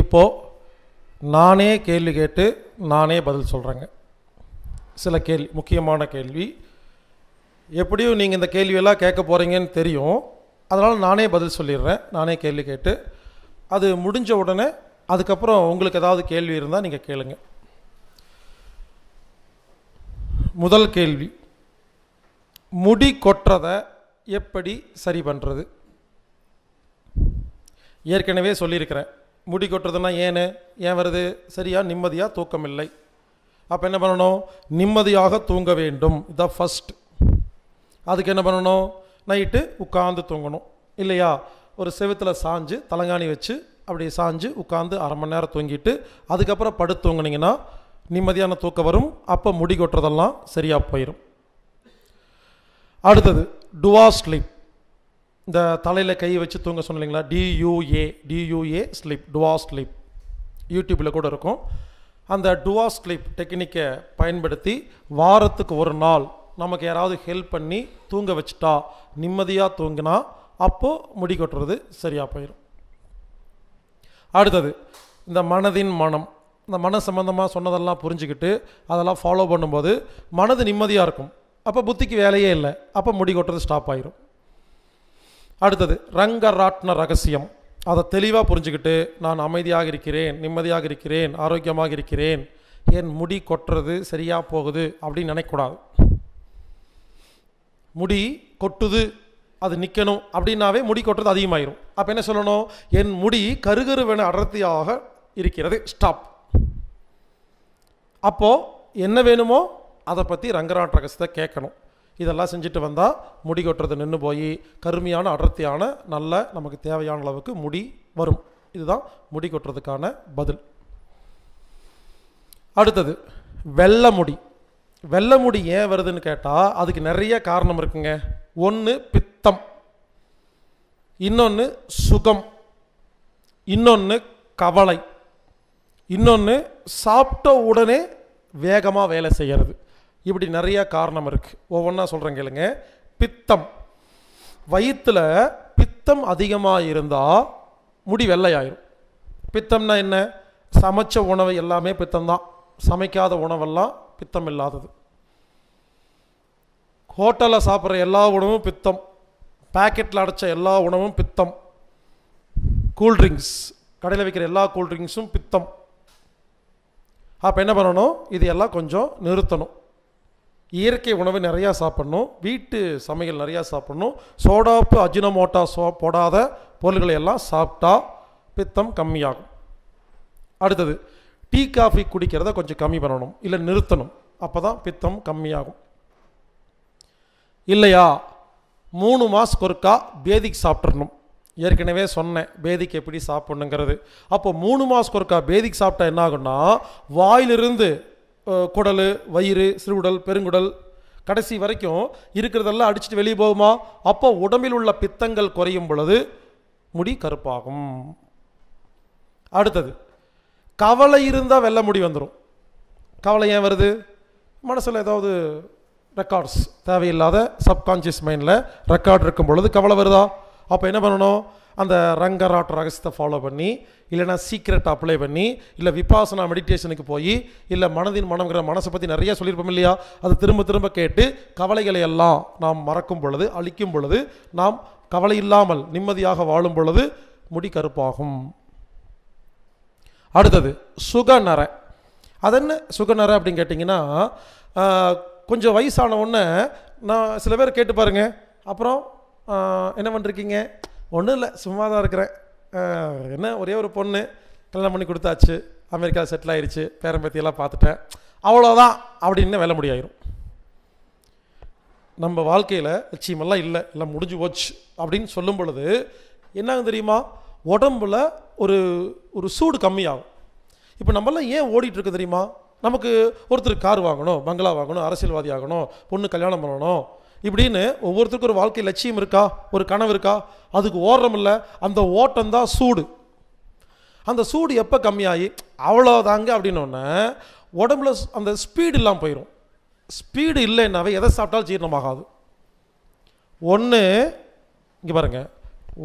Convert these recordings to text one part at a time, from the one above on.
இப்போது நானே கேள்வி கேட்டு நானே பதில் சொல்கிறேங்க சில கேள்வி முக்கியமான கேள்வி எப்படியும் நீங்கள் இந்த கேள்வியெல்லாம் கேட்க போகிறீங்கன்னு தெரியும் அதனால் நானே பதில் சொல்லிடுறேன் நானே கேள்வி கேட்டு அது முடிஞ்ச உடனே அதுக்கப்புறம் உங்களுக்கு ஏதாவது கேள்வி இருந்தால் நீங்கள் கேளுங்க முதல் கேள்வி முடி கொட்டுறதை எப்படி சரி பண்ணுறது ஏற்கனவே சொல்லியிருக்கிறேன் முடி கொட்டுறதுன்னா ஏன்னு ஏன் வருது சரியாக நிம்மதியாக தூக்கம் இல்லை அப்போ என்ன பண்ணணும் நிம்மதியாக தூங்க வேண்டும் இதான் ஃபஸ்ட் அதுக்கு என்ன பண்ணணும் நைட்டு உட்காந்து தூங்கணும் இல்லையா ஒரு செவத்தில் சாஞ்சு தலங்காணி வச்சு அப்படி சாஞ்சு உட்காந்து அரை மணி நேரம் தூங்கிட்டு அதுக்கப்புறம் படு தூங்கினீங்கன்னா நிம்மதியான தூக்கம் வரும் அப்போ முடி கொட்டுறதெல்லாம் சரியாக போயிடும் அடுத்தது டுவா ஸ்லீப் இந்த தலையில் கை வச்சு தூங்க சொன்னீங்களா டியூஏ டியூஏ ஸ்லிப் டுவா ஸ்லிப் யூடியூப்பில் கூட இருக்கும் அந்த டுவா ஸ்லிப் டெக்னிக்கை பயன்படுத்தி வாரத்துக்கு ஒரு நாள் நமக்கு யாராவது ஹெல்ப் பண்ணி தூங்க வச்சுட்டா நிம்மதியாக தூங்கினா அப்போது முடி கொட்டுறது சரியாக போயிடும் அடுத்தது இந்த மனதின் மனம் இந்த மன சம்மந்தமாக சொன்னதெல்லாம் புரிஞ்சுக்கிட்டு அதெல்லாம் ஃபாலோ பண்ணும்போது மனது நிம்மதியாக இருக்கும் அப்போ புத்திக்கு வேலையே இல்லை அப்போ முடி கொட்டுறது ஸ்டாப் ஆயிரும் அடுத்தது ரங்கராட்ன ரகசியம் அதை தெளிவாக புரிஞ்சுக்கிட்டு நான் அமைதியாக இருக்கிறேன் நிம்மதியாக இருக்கிறேன் ஆரோக்கியமாக இருக்கிறேன் என் முடி கொட்டுறது சரியாக போகுது அப்படின்னு நினைக்கக்கூடாது முடி கொட்டுது அது நிற்கணும் அப்படின்னாவே முடி கொட்டுறது அதிகமாயிரும் அப்போ என்ன சொல்லணும் என் முடி கருகருவென அடர்த்தியாக இருக்கிறது ஸ்டாப் அப்போது என்ன வேணுமோ அதை பற்றி ரங்கராட் ரகசியத்தை கேட்கணும் இதெல்லாம் செஞ்சுட்டு வந்தால் முடி கொட்டுறது நின்று போய் கருமையான அடர்த்தியான நல்ல நமக்கு தேவையான அளவுக்கு முடி வரும் இதுதான் முடி கொட்டுறதுக்கான பதில் அடுத்தது வெள்ளை முடி வெள்ளை முடி ஏன் வருதுன்னு கேட்டால் அதுக்கு நிறைய காரணம் இருக்குங்க ஒன்று பித்தம் இன்னொன்று சுகம் இன்னொன்று கவலை இன்னொன்று சாப்பிட்ட உடனே வேகமாக வேலை செய்கிறது இப்படி நிறையா காரணம் இருக்குது ஒவ்வொன்றா சொல்கிறேன் கேளுங்க பித்தம் வயிற்றில் பித்தம் அதிகமாக இருந்தால் முடி வெள்ளையாயிரும் பித்தம்னா என்ன சமைச்ச உணவு எல்லாமே பித்தம்தான் சமைக்காத உணவெல்லாம் பித்தம் இல்லாதது ஹோட்டலில் சாப்பிட்ற எல்லா உணவும் பித்தம் பேக்கெட்டில் அடைச்ச எல்லா உணவும் பித்தம் கூல்ட்ரிங்க்ஸ் கடையில் வைக்கிற எல்லா கூல்ட்ரிங்க்ஸும் பித்தம் அப்போ என்ன பண்ணணும் இது எல்லாம் கொஞ்சம் நிறுத்தணும் இயற்கை உணவு நிறையா சாப்பிட்ணும் வீட்டு சமையல் நிறையா சாப்பிட்ணும் சோடாப்பு அஜினமோட்டா சோ போடாத பொருள்களை எல்லாம் சாப்பிட்டா பித்தம் கம்மியாகும் அடுத்தது டீ காஃபி குடிக்கிறத கொஞ்சம் கம்மி பண்ணணும் இல்லை நிறுத்தணும் அப்போ தான் பித்தம் கம்மியாகும் இல்லையா மூணு மாதத்துக்கு ஒருக்கா பேதிக்கு சாப்பிட்றணும் ஏற்கனவே சொன்னேன் பேதிக்கு எப்படி சாப்பிட்ணுங்கிறது அப்போ மூணு மாதத்துக்கு ஒருக்கா பேதிக்கு சாப்பிட்டா என்ன ஆகும்னா வாயிலிருந்து குடல் வயிறு சிறுகுடல் பெருங்குடல் கடைசி வரைக்கும் இருக்கிறதெல்லாம் அடிச்சுட்டு வெளியே போகுமா அப்போ உடம்பில் உள்ள பித்தங்கள் குறையும் பொழுது முடி கருப்பாகும் அடுத்தது கவலை இருந்தால் வெள்ள முடி வந்துடும் கவலை ஏன் வருது மனசில் ஏதாவது ரெக்கார்ட்ஸ் தேவையில்லாத சப்கான்ஷியஸ் மைண்டில் ரெக்கார்ட் இருக்கும் பொழுது கவலை வருதா அப்போ என்ன பண்ணணும் அந்த ரங்கராட் ரகசியத்தை ஃபாலோ பண்ணி இல்லைனா சீக்ரெட் அப்ளை பண்ணி இல்லை விபாசனா மெடிடேஷனுக்கு போய் இல்லை மனதின் மனம்ங்கிற மனசை பற்றி நிறைய சொல்லியிருப்போம் இல்லையா அதை திரும்ப திரும்ப கேட்டு கவலைகளை எல்லாம் நாம் மறக்கும் பொழுது அழிக்கும் பொழுது நாம் கவலை இல்லாமல் நிம்மதியாக வாழும் பொழுது முடி கருப்பாகும் அடுத்தது சுகநர அது என்ன சுகநர அப்படின்னு கேட்டிங்கன்னா கொஞ்சம் வயசான உடனே நான் சில பேர் கேட்டு பாருங்கள் அப்புறம் என்ன பண்ணிருக்கீங்க ஒன்றும் இல்லை சும்மா தான் இருக்கிறேன் என்ன ஒரே ஒரு பொண்ணு கல்யாணம் பண்ணி கொடுத்தாச்சு அமெரிக்காவில் செட்டில் ஆயிடுச்சு பேரம்பத்தியெல்லாம் பார்த்துட்டேன் அவ்வளோதான் அப்படின்னு வேலை முடியாயிரும் நம்ம வாழ்க்கையில் லட்சியமெல்லாம் இல்லை எல்லாம் முடிஞ்சு போச்சு அப்படின்னு சொல்லும் பொழுது என்னங்க தெரியுமா உடம்புல ஒரு ஒரு சூடு கம்மியாகும் இப்போ நம்மளாம் ஏன் ஓடிட்டுருக்கு தெரியுமா நமக்கு ஒருத்தர் கார் வாங்கணும் பங்களா வாங்கணும் அரசியல்வாதி ஆகணும் பொண்ணு கல்யாணம் பண்ணணும் இப்படின்னு ஒவ்வொருத்தருக்கும் ஒரு வாழ்க்கை லட்சியம் இருக்கா ஒரு கனவு இருக்கா அதுக்கு ஓடுறம் இல்லை அந்த ஓட்டம் தான் சூடு அந்த சூடு எப்போ கம்மியாகி அவ்வளோதாங்க அப்படின்னோடனே உடம்புல அந்த ஸ்பீடு இல்லாமல் போயிடும் ஸ்பீடு இல்லைன்னாவே எதை சாப்பிட்டாலும் ஜீரணமாகாது ஒன்று இங்கே பாருங்கள்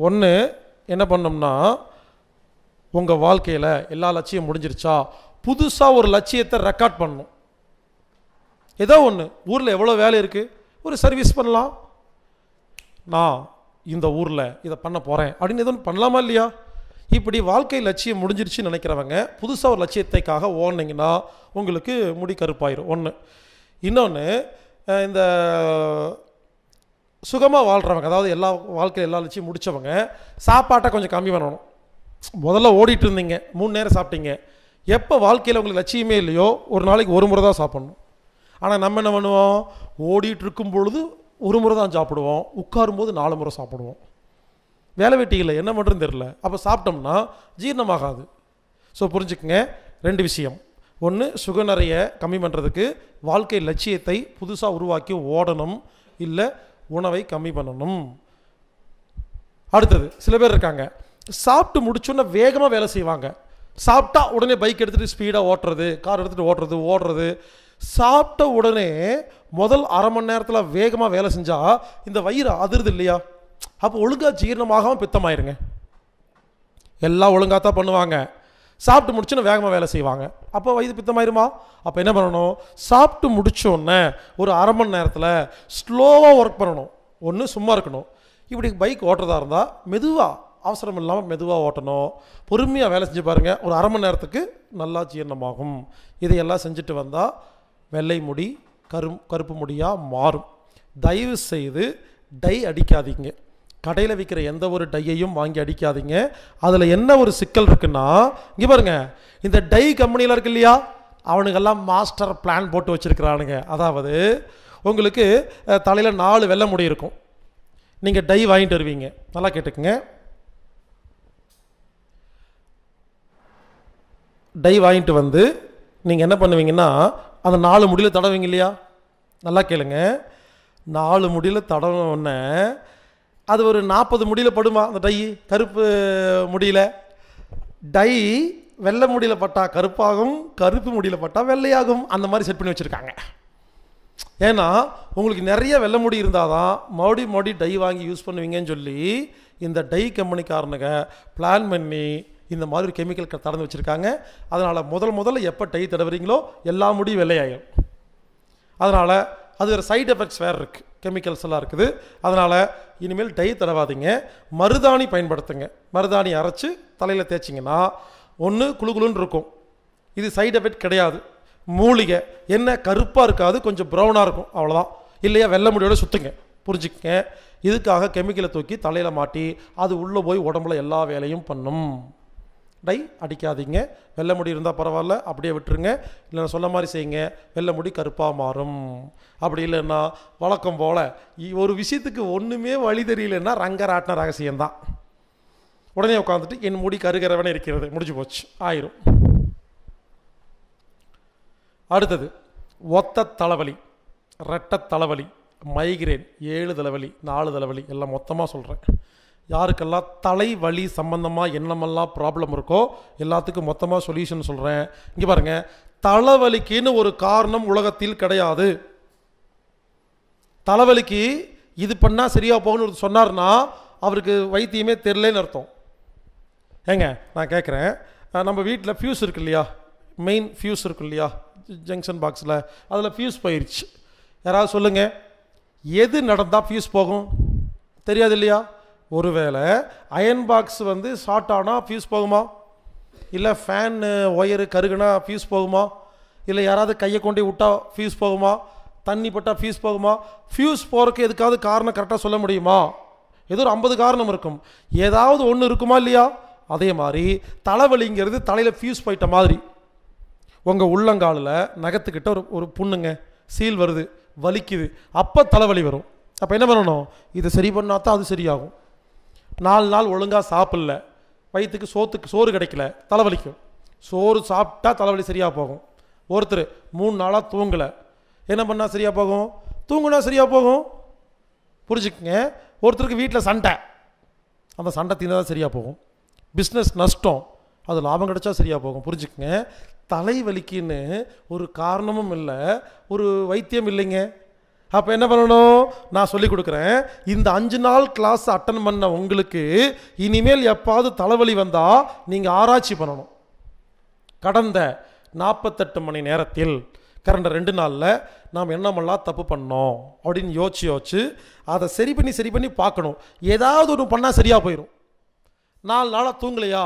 ஒன்று என்ன பண்ணோம்னா உங்கள் வாழ்க்கையில் எல்லா லட்சியம் முடிஞ்சிருச்சா புதுசாக ஒரு லட்சியத்தை ரெக்கார்ட் பண்ணணும் ஏதோ ஒன்று ஊரில் எவ்வளோ வேலை இருக்குது ஒரு சர்வீஸ் பண்ணலாம் நான் இந்த ஊரில் இதை பண்ண போகிறேன் அப்படின்னு எதுவும் பண்ணலாமா இல்லையா இப்படி வாழ்க்கை லட்சியம் முடிஞ்சிருச்சுன்னு நினைக்கிறவங்க புதுசாக ஒரு லட்சியத்தைக்காக ஓடினீங்கன்னா உங்களுக்கு முடி கருப்பாயிரும் ஒன்று இன்னொன்று இந்த சுகமாக வாழ்கிறவங்க அதாவது எல்லா வாழ்க்கையில் எல்லா லட்சியம் முடித்தவங்க சாப்பாட்டை கொஞ்சம் கம்மி பண்ணணும் முதல்ல ஓடிட்டு இருந்தீங்க மூணு நேரம் சாப்பிட்டீங்க எப்போ வாழ்க்கையில் உங்களுக்கு லட்சியமே இல்லையோ ஒரு நாளைக்கு ஒரு முறை தான் சாப்பிட்ணும் ஆனால் நம்ம என்ன பண்ணுவோம் இருக்கும் பொழுது ஒரு முறை தான் சாப்பிடுவோம் உட்காரும்போது நாலு முறை சாப்பிடுவோம் வேலை வெட்டி இல்லை என்ன பண்ணுறதுன்னு தெரில அப்போ சாப்பிட்டோம்னா ஜீரணமாகாது ஸோ புரிஞ்சுக்கங்க ரெண்டு விஷயம் ஒன்று சுகநறைய கம்மி பண்ணுறதுக்கு வாழ்க்கை லட்சியத்தை புதுசாக உருவாக்கி ஓடணும் இல்லை உணவை கம்மி பண்ணணும் அடுத்தது சில பேர் இருக்காங்க சாப்பிட்டு முடிச்சோன்னா வேகமாக வேலை செய்வாங்க சாப்பிட்டா உடனே பைக் எடுத்துகிட்டு ஸ்பீடாக ஓட்டுறது கார் எடுத்துகிட்டு ஓட்டுறது ஓடுறது சாப்பிட்ட உடனே முதல் அரை மணி நேரத்தில் வேகமாக வேலை செஞ்சால் இந்த வயிறு அதிருது இல்லையா அப்போ ஒழுங்காக ஜீரணமாகவும் பித்தமாயிருங்க எல்லாம் ஒழுங்காக தான் பண்ணுவாங்க சாப்பிட்டு முடிச்சுன்னு வேகமாக வேலை செய்வாங்க அப்போ வயது பித்தமாயிருமா அப்போ என்ன பண்ணணும் சாப்பிட்டு முடிச்சோடனே ஒரு அரை மணி நேரத்தில் ஸ்லோவாக ஒர்க் பண்ணணும் ஒன்று சும்மா இருக்கணும் இப்படி பைக் ஓட்டுறதா இருந்தால் மெதுவாக அவசரம் இல்லாமல் மெதுவாக ஓட்டணும் பொறுமையாக வேலை செஞ்சு பாருங்கள் ஒரு அரை மணி நேரத்துக்கு நல்லா ஜீரணமாகும் இதையெல்லாம் செஞ்சுட்டு வந்தால் வெள்ளை முடி கரும் கருப்பு முடியாக மாறும் தயவு செய்து டை அடிக்காதீங்க கடையில் விற்கிற எந்த ஒரு டையையும் வாங்கி அடிக்காதீங்க அதில் என்ன ஒரு சிக்கல் இருக்குன்னா இங்கே பாருங்க இந்த டை கம்பெனியில் இருக்கு இல்லையா அவனுங்கெல்லாம் மாஸ்டர் பிளான் போட்டு வச்சுருக்கிறானுங்க அதாவது உங்களுக்கு தலையில் நாலு வெள்ளை முடி இருக்கும் நீங்கள் டை வாங்கிட்டு வருவீங்க நல்லா கேட்டுக்குங்க டை வாங்கிட்டு வந்து நீங்கள் என்ன பண்ணுவீங்கன்னா அந்த நாலு முடியில் தடவைங்க இல்லையா நல்லா கேளுங்க நாலு முடியில் தடவுன அது ஒரு நாற்பது முடியில் படுமா அந்த டை கருப்பு முடியில் டை வெள்ளை முடியில் பட்டால் கருப்பாகும் கருப்பு முடியில் பட்டால் வெள்ளையாகும் அந்த மாதிரி செட் பண்ணி வச்சுருக்காங்க ஏன்னா உங்களுக்கு நிறைய வெள்ளை முடி இருந்தால் தான் மறுபடி மறுபடி டை வாங்கி யூஸ் பண்ணுவீங்கன்னு சொல்லி இந்த டை கம்பெனிக்காரனுங்க பிளான் பண்ணி இந்த மாதிரி கெமிக்கல் தடந்து வச்சுருக்காங்க அதனால் முதல் முதல்ல எப்போ டை தடவுறீங்களோ எல்லா முடியும் வெள்ளையாயும் அதனால் அது ஒரு சைடு எஃபெக்ட்ஸ் வேறு இருக்குது கெமிக்கல்ஸ் எல்லாம் இருக்குது அதனால் இனிமேல் டை தடவாதீங்க மருதாணி பயன்படுத்துங்க மருதாணி அரைச்சி தலையில் தேய்ச்சிங்கன்னா ஒன்று குழுகுலுன்னு இருக்கும் இது சைடு எஃபெக்ட் கிடையாது மூலிகை என்ன கருப்பாக இருக்காது கொஞ்சம் ப்ரௌனாக இருக்கும் அவ்வளோதான் இல்லையா வெள்ளை முடியோட சுற்றுங்க புரிஞ்சுக்கங்க இதுக்காக கெமிக்கலை தூக்கி தலையில் மாட்டி அது உள்ளே போய் உடம்புல எல்லா வேலையும் பண்ணும் டை அடிக்காதீங்க வெள்ளை முடி இருந்தால் பரவாயில்ல அப்படியே விட்டுருங்க இல்லை சொன்ன மாதிரி செய்யுங்க வெள்ளை முடி கருப்பாக மாறும் அப்படி இல்லைன்னா வழக்கம் போல் ஒரு விஷயத்துக்கு ஒன்றுமே வழி தெரியலன்னா ரங்கராட்டின ரகசியம்தான் உடனே உட்காந்துட்டு என் முடி கருகிறவனே இருக்கிறது முடிஞ்சு போச்சு ஆயிரும் அடுத்தது ஒத்த தலைவலி ரெட்ட தலைவலி மைக்ரேன் ஏழு தலைவலி நாலு தலைவலி எல்லாம் மொத்தமாக சொல்கிறேன் யாருக்கெல்லாம் தலை வலி சம்மந்தமாக என்னமெல்லாம் ப்ராப்ளம் இருக்கோ எல்லாத்துக்கும் மொத்தமாக சொல்யூஷன் சொல்கிறேன் இங்கே பாருங்கள் தலைவலிக்குன்னு ஒரு காரணம் உலகத்தில் கிடையாது தலைவலிக்கு இது பண்ணால் சரியாக போகணும்னு சொன்னார்னா அவருக்கு வைத்தியமே தெரிலன்னு அர்த்தம் ஏங்க நான் கேட்குறேன் நம்ம வீட்டில் ஃப்யூஸ் இருக்கு இல்லையா மெயின் ஃப்யூஸ் இருக்கு இல்லையா ஜங்ஷன் பாக்ஸில் அதில் ஃப்யூஸ் போயிடுச்சு யாராவது சொல்லுங்கள் எது நடந்தால் ஃப்யூஸ் போகும் தெரியாது இல்லையா ஒருவேளை அயன் பாக்ஸ் வந்து ஷார்ட் ஆனால் ஃபியூஸ் போகுமா இல்லை ஃபேனு ஒயரு கருகுனா ஃபியூஸ் போகுமா இல்லை யாராவது கையை கொண்டு விட்டால் ஃபியூஸ் போகுமா தண்ணி பட்டால் ஃபியூஸ் போகுமா ஃபியூஸ் போகிறதுக்கு எதுக்காவது காரணம் கரெக்டாக சொல்ல முடியுமா ஏதோ ஒரு ஐம்பது காரணம் இருக்கும் ஏதாவது ஒன்று இருக்குமா இல்லையா அதே மாதிரி தலைவலிங்கிறது தலையில் ஃபியூஸ் போயிட்ட மாதிரி உங்கள் உள்ளங்காலில் நகத்துக்கிட்ட ஒரு ஒரு புண்ணுங்க சீல் வருது வலிக்குது அப்போ தலைவலி வரும் அப்போ என்ன பண்ணணும் இதை சரி பண்ணாதான் அது சரியாகும் நாலு நாள் ஒழுங்காக சாப்பிடல வயிற்றுக்கு சோத்துக்கு சோறு கிடைக்கல தலைவலிக்கும் சோறு சாப்பிட்டா தலைவலி சரியாக போகும் ஒருத்தர் மூணு நாளாக தூங்கலை என்ன பண்ணால் சரியாக போகும் தூங்குனா சரியாக போகும் புரிஞ்சுக்கங்க ஒருத்தருக்கு வீட்டில் சண்டை அந்த சண்டை தீர்ந்தால் தான் சரியாக போகும் பிஸ்னஸ் நஷ்டம் அது லாபம் கிடைச்சா சரியாக போகும் புரிஞ்சுக்கங்க தலைவலிக்குன்னு ஒரு காரணமும் இல்லை ஒரு வைத்தியம் இல்லைங்க அப்போ என்ன பண்ணணும் நான் சொல்லி கொடுக்குறேன் இந்த அஞ்சு நாள் கிளாஸ் அட்டன் பண்ண உங்களுக்கு இனிமேல் எப்பாவது தலைவலி வந்தால் நீங்கள் ஆராய்ச்சி பண்ணணும் கடந்த நாற்பத்தெட்டு மணி நேரத்தில் கரண்ட ரெண்டு நாளில் நாம் என்னமெல்லாம் தப்பு பண்ணோம் அப்படின்னு யோசிச்சு யோசிச்சு அதை சரி பண்ணி சரி பண்ணி பார்க்கணும் ஏதாவது ஒன்று பண்ணால் சரியாக போயிடும் நாலு நாளாக தூங்கலையா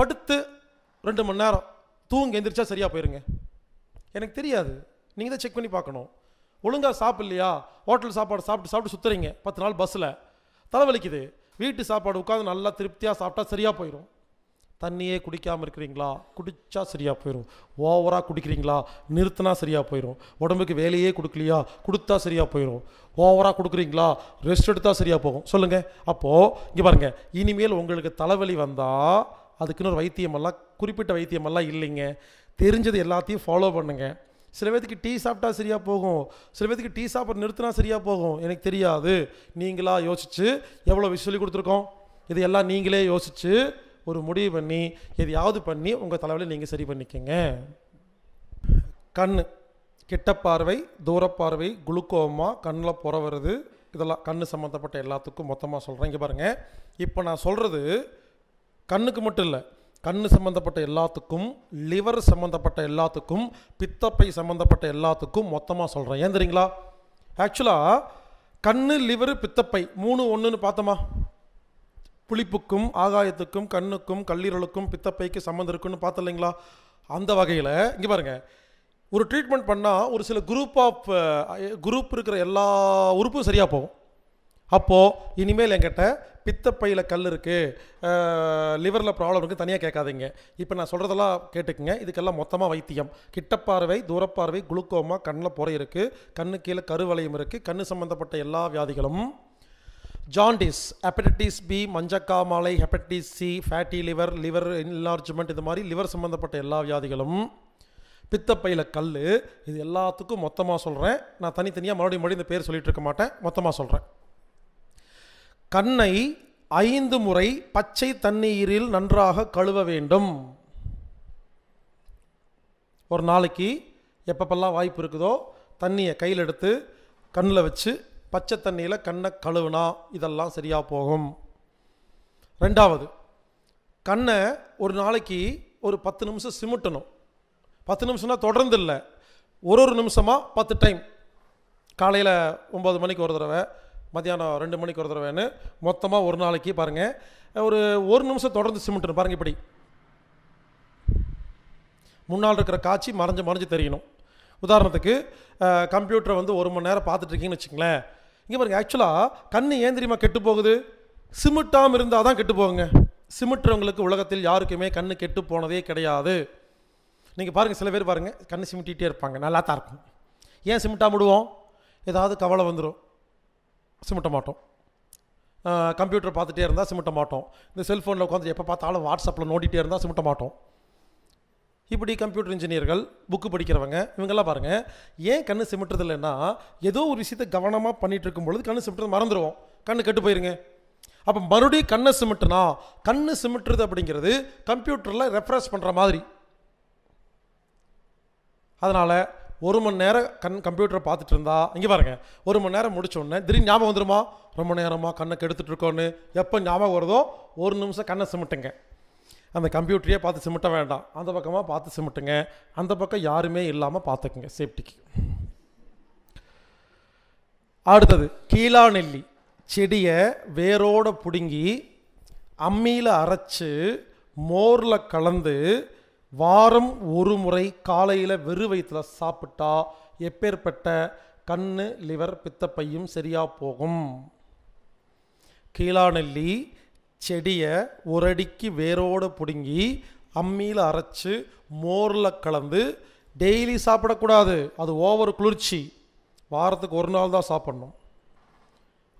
படுத்து ரெண்டு மணி நேரம் தூங்க எந்திரிச்சா சரியாக போயிருங்க எனக்கு தெரியாது நீங்கள் தான் செக் பண்ணி பார்க்கணும் ஒழுங்காக சாப்பிட்லையா ஹோட்டல் சாப்பாடு சாப்பிட்டு சாப்பிட்டு சுற்றுறீங்க பத்து நாள் பஸ்ஸில் தலைவலிக்குது வீட்டு சாப்பாடு உட்காந்து நல்லா திருப்தியாக சாப்பிட்டா சரியாக போயிடும் தண்ணியே குடிக்காமல் இருக்கிறீங்களா குடித்தா சரியாக போயிடும் ஓவராக குடிக்கிறீங்களா நிறுத்தினா சரியாக போயிடும் உடம்புக்கு வேலையே கொடுக்கலையா கொடுத்தா சரியாக போயிடும் ஓவராக கொடுக்குறீங்களா ரெஸ்ட் எடுத்தால் சரியாக போகும் சொல்லுங்கள் அப்போது இங்கே பாருங்கள் இனிமேல் உங்களுக்கு தலைவலி வந்தால் அதுக்குன்னு ஒரு வைத்தியமெல்லாம் குறிப்பிட்ட வைத்தியமெல்லாம் இல்லைங்க தெரிஞ்சது எல்லாத்தையும் ஃபாலோ பண்ணுங்கள் சில பேத்துக்கு டீ சாப்பிட்டா சரியாக போகும் சில பேத்துக்கு டீ சாப்பிட நிறுத்தினா சரியாக போகும் எனக்கு தெரியாது நீங்களாக யோசித்து எவ்வளோ சொல்லி கொடுத்துருக்கோம் இதையெல்லாம் நீங்களே யோசித்து ஒரு முடிவு பண்ணி எதையாவது பண்ணி உங்கள் தலைவலில் நீங்கள் சரி பண்ணிக்கோங்க கண் கிட்ட பார்வை தூரப்பார்வை குளுக்கோமா கண்ணில் புற வருது இதெல்லாம் கண் சம்மந்தப்பட்ட எல்லாத்துக்கும் மொத்தமாக சொல்கிறேன் இங்கே பாருங்கள் இப்போ நான் சொல்கிறது கண்ணுக்கு மட்டும் இல்லை கண் சம்மந்தப்பட்ட எல்லாத்துக்கும் லிவர் சம்மந்தப்பட்ட எல்லாத்துக்கும் பித்தப்பை சம்மந்தப்பட்ட எல்லாத்துக்கும் மொத்தமாக சொல்கிறேன் ஏன் தெரியுங்களா ஆக்சுவலாக கண் லிவர் பித்தப்பை மூணு ஒன்றுன்னு பார்த்தோமா புளிப்புக்கும் ஆகாயத்துக்கும் கண்ணுக்கும் கல்லீரலுக்கும் பித்தப்பைக்கு சம்மந்தம் இருக்குன்னு பார்த்து இல்லைங்களா அந்த வகையில் இங்கே பாருங்கள் ஒரு ட்ரீட்மெண்ட் பண்ணால் ஒரு சில குரூப் ஆஃப் குரூப் இருக்கிற எல்லா உறுப்பும் சரியாக போகும் அப்போது இனிமேல் என்கிட்ட பித்தப்பையில் கல் இருக்குது லிவரில் ப்ராப்ளம் இருக்குது தனியாக கேட்காதீங்க இப்போ நான் சொல்கிறதெல்லாம் கேட்டுக்குங்க இதுக்கெல்லாம் மொத்தமாக வைத்தியம் கிட்டப்பார்வை தூரப்பார்வை குளுக்கோமா கண்ணில் புறை இருக்குது கண்ணு கீழே கருவலையும் இருக்குது கண்ணு சம்மந்தப்பட்ட எல்லா வியாதிகளும் ஜாண்டிஸ் ஹெப்படைட்டிஸ் பி மாலை hepatitis C fatty liver liver enlargement இது மாதிரி லிவர் சம்மந்தப்பட்ட எல்லா வியாதிகளும் பித்தப்பையில் கல் இது எல்லாத்துக்கும் மொத்தமாக சொல்கிறேன் நான் தனித்தனியாக மறுபடியும் மறுபடியும் இந்த பேர் சொல்லிகிட்டு இருக்க மாட்டேன் மொத்தமாக சொல்கிறேன் கண்ணை ஐந்து முறை பச்சை தண்ணீரில் நன்றாக கழுவ வேண்டும் ஒரு நாளைக்கு எப்பப்பெல்லாம் வாய்ப்பு இருக்குதோ தண்ணியை கையில் எடுத்து கண்ணில் வச்சு பச்சை தண்ணியில் கண்ணை கழுவுனா இதெல்லாம் சரியாக போகும் ரெண்டாவது கண்ணை ஒரு நாளைக்கு ஒரு பத்து நிமிஷம் சிமிட்டணும் பத்து நிமிஷம்னா தொடர்ந்து இல்லை ஒரு ஒரு நிமிஷமாக பத்து டைம் காலையில் ஒம்பது மணிக்கு ஒரு தடவை மத்தியானம் ரெண்டு மணிக்கு ஒரு வேணும் மொத்தமாக ஒரு நாளைக்கு பாருங்கள் ஒரு ஒரு நிமிஷம் தொடர்ந்து சிமெண்ட்னு பாருங்கள் இப்படி முன்னால் இருக்கிற காட்சி மறைஞ்சு மறைஞ்சு தெரியணும் உதாரணத்துக்கு கம்ப்யூட்டரை வந்து ஒரு மணி நேரம் பார்த்துட்ருக்கீங்கன்னு வச்சுங்களேன் இங்கே பாருங்கள் ஆக்சுவலாக கண் ஏன் தெரியுமா கெட்டு போகுது சிமிட்டாமல் இருந்தால் தான் கெட்டு போகுங்க சிமிட்டுறவங்களுக்கு உலகத்தில் யாருக்குமே கண் கெட்டு போனதே கிடையாது நீங்கள் பாருங்கள் சில பேர் பாருங்கள் கண்ணு சிமிட்டிகிட்டே இருப்பாங்க நல்லா தான் இருக்கும் ஏன் சிமிட்டாக முடுவோம் ஏதாவது கவலை வந்துடும் சிமிட்ட மாட்டோம் கம்ப்யூட்டர் பார்த்துட்டே இருந்தால் சிமிட்ட மாட்டோம் இந்த செல்ஃபோனில் உட்காந்து எப்போ பார்த்தாலும் வாட்ஸ்அப்பில் நோண்டிகிட்டே இருந்தால் சிமிட்ட மாட்டோம் இப்படி கம்ப்யூட்டர் இன்ஜினியர்கள் புக்கு படிக்கிறவங்க இவங்கெல்லாம் பாருங்கள் ஏன் கண் சிமிட்டுறது இல்லைன்னா ஏதோ ஒரு விஷயத்தை கவனமாக பண்ணிகிட்டு இருக்கும் பொழுது கண்ணு சிமிட்டுறது மறந்துடுவோம் கண் கெட்டு போயிருங்க அப்போ மறுபடியும் கண்ணை சிமிட்டுனா கண் சிமிட்டுறது அப்படிங்கிறது கம்ப்யூட்டரில் ரெஃப்ரெஷ் பண்ணுற மாதிரி அதனால் ஒரு மணி நேரம் கண் கம்ப்யூட்டரை பார்த்துட்டு இருந்தா இங்கே பாருங்க ஒரு மணி நேரம் முடிச்சோடனே திடீர் ஞாபகம் வந்துருமா ரொம்ப நேரமாக கண்ணை கெடுத்துட்டு இருக்கோன்னு எப்போ ஞாபகம் வருதோ ஒரு நிமிஷம் கண்ணை சிமிட்டுங்க அந்த கம்ப்யூட்டரையே பார்த்து சிமிட்ட வேண்டாம் அந்த பக்கமாக பார்த்து சிமிட்டுங்க அந்த பக்கம் யாருமே இல்லாமல் பார்த்துக்குங்க சேஃப்டிக்கு அடுத்தது கீழா நெல்லி செடியை வேரோடு பிடுங்கி அம்மியில் அரைச்சி மோரில் கலந்து வாரம் ஒரு முறை காலையில் வெறும் வயிற்றுல சாப்பிட்டா எப்பேற்பட்ட கண் லிவர் பித்தப்பையும் சரியாக போகும் கீழாநெல்லி செடியை ஒரு அடிக்கு வேரோடு பிடுங்கி அம்மியில் அரைச்சி மோரில் கலந்து டெய்லி சாப்பிடக்கூடாது அது ஓவர் குளிர்ச்சி வாரத்துக்கு ஒரு நாள் தான் சாப்பிட்ணும்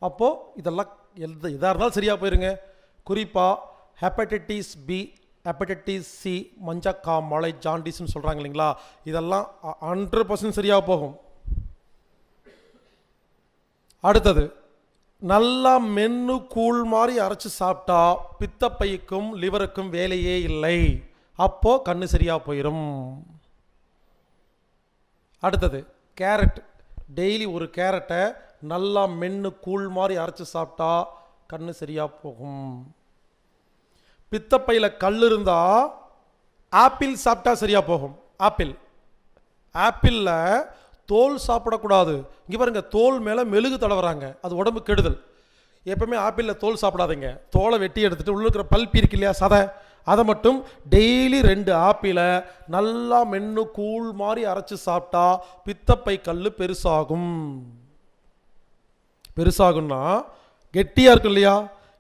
அப்போது இதெல்லாம் எந்த இதாக இருந்தாலும் சரியாக போயிருங்க குறிப்பாக ஹெப்படைட்டிஸ் பி ஹெப்படைட்டிஸ் சி மஞ்சக்கா மலை ஜாண்டிஸ்ன்னு சொல்கிறாங்க இல்லைங்களா இதெல்லாம் ஹண்ட்ரட் பர்சன்ட் சரியாக போகும் அடுத்தது நல்லா மென்னு கூழ் மாதிரி அரைச்சி சாப்பிட்டா பித்தப்பைக்கும் லிவருக்கும் வேலையே இல்லை அப்போது கண்ணு சரியாக போயிடும் அடுத்தது கேரட் டெய்லி ஒரு கேரட்டை நல்லா மென்று கூழ் மாதிரி அரைச்சி சாப்பிட்டா கண்ணு சரியாக போகும் பித்தப்பையில் கல் இருந்தால் ஆப்பிள் சாப்பிட்டா சரியாக போகும் ஆப்பிள் ஆப்பிளில் தோல் சாப்பிடக்கூடாது இங்கே பாருங்கள் தோல் மேலே மெழுகு தடவுறாங்க அது உடம்பு கெடுதல் எப்பவுமே ஆப்பிளில் தோல் சாப்பிடாதீங்க தோலை வெட்டி எடுத்துகிட்டு உள்ளே இருக்கிற பல்பி இருக்கு இல்லையா சதை அதை மட்டும் டெய்லி ரெண்டு ஆப்பிளை நல்லா மென்று கூழ் மாதிரி அரைச்சி சாப்பிட்டா பித்தப்பை கல் பெருசாகும் பெருசாகும்னா கெட்டியாக இருக்கும் இல்லையா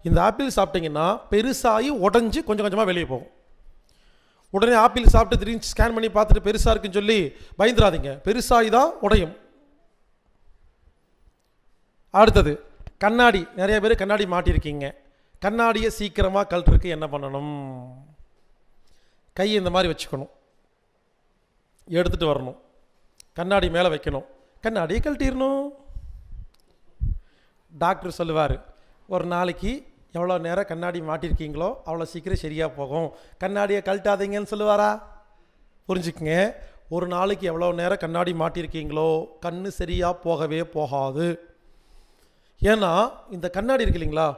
இந்த ஆப்பிள் சாப்பிட்டிங்கன்னா பெருசாகி உடஞ்சி கொஞ்சம் கொஞ்சமாக வெளியே போகும் உடனே ஆப்பிள் சாப்பிட்டு திடீர்னு ஸ்கேன் பண்ணி பார்த்துட்டு பெருசாக இருக்குன்னு சொல்லி பயந்துடாதீங்க பெருசாகி தான் உடையும் அடுத்தது கண்ணாடி நிறைய பேர் கண்ணாடி மாட்டியிருக்கீங்க கண்ணாடியை சீக்கிரமாக கழட்டுறதுக்கு என்ன பண்ணணும் கை இந்த மாதிரி வச்சுக்கணும் எடுத்துகிட்டு வரணும் கண்ணாடி மேலே வைக்கணும் கண்ணாடியை கழட்டிடணும் டாக்டர் சொல்லுவார் ஒரு நாளைக்கு எவ்வளோ நேரம் கண்ணாடி மாட்டிருக்கீங்களோ அவ்வளோ சீக்கிரம் சரியாக போகும் கண்ணாடியை கழட்டாதீங்கன்னு சொல்லுவாரா புரிஞ்சுக்குங்க ஒரு நாளைக்கு எவ்வளோ நேரம் கண்ணாடி மாட்டிருக்கீங்களோ கண் சரியாக போகவே போகாது ஏன்னா இந்த கண்ணாடி இருக்கு இல்லைங்களா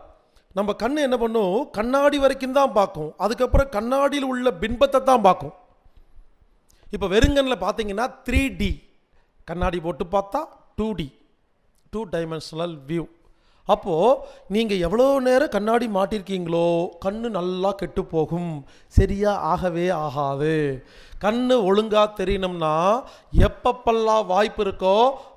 நம்ம கண் என்ன பண்ணும் கண்ணாடி வரைக்கும் தான் பார்க்கும் அதுக்கப்புறம் கண்ணாடியில் உள்ள பின்பத்தை தான் பார்க்கும் இப்போ வெறுங்கண்ணில் பார்த்தீங்கன்னா த்ரீ டி கண்ணாடி போட்டு பார்த்தா two D two dimensional view அப்போது நீங்கள் எவ்வளோ நேரம் கண்ணாடி மாட்டிருக்கீங்களோ கண் நல்லா கெட்டு போகும் சரியாக ஆகவே ஆகாது கண் ஒழுங்காக தெரியணும்னா எப்பப்பெல்லாம் வாய்ப்பு இருக்கோ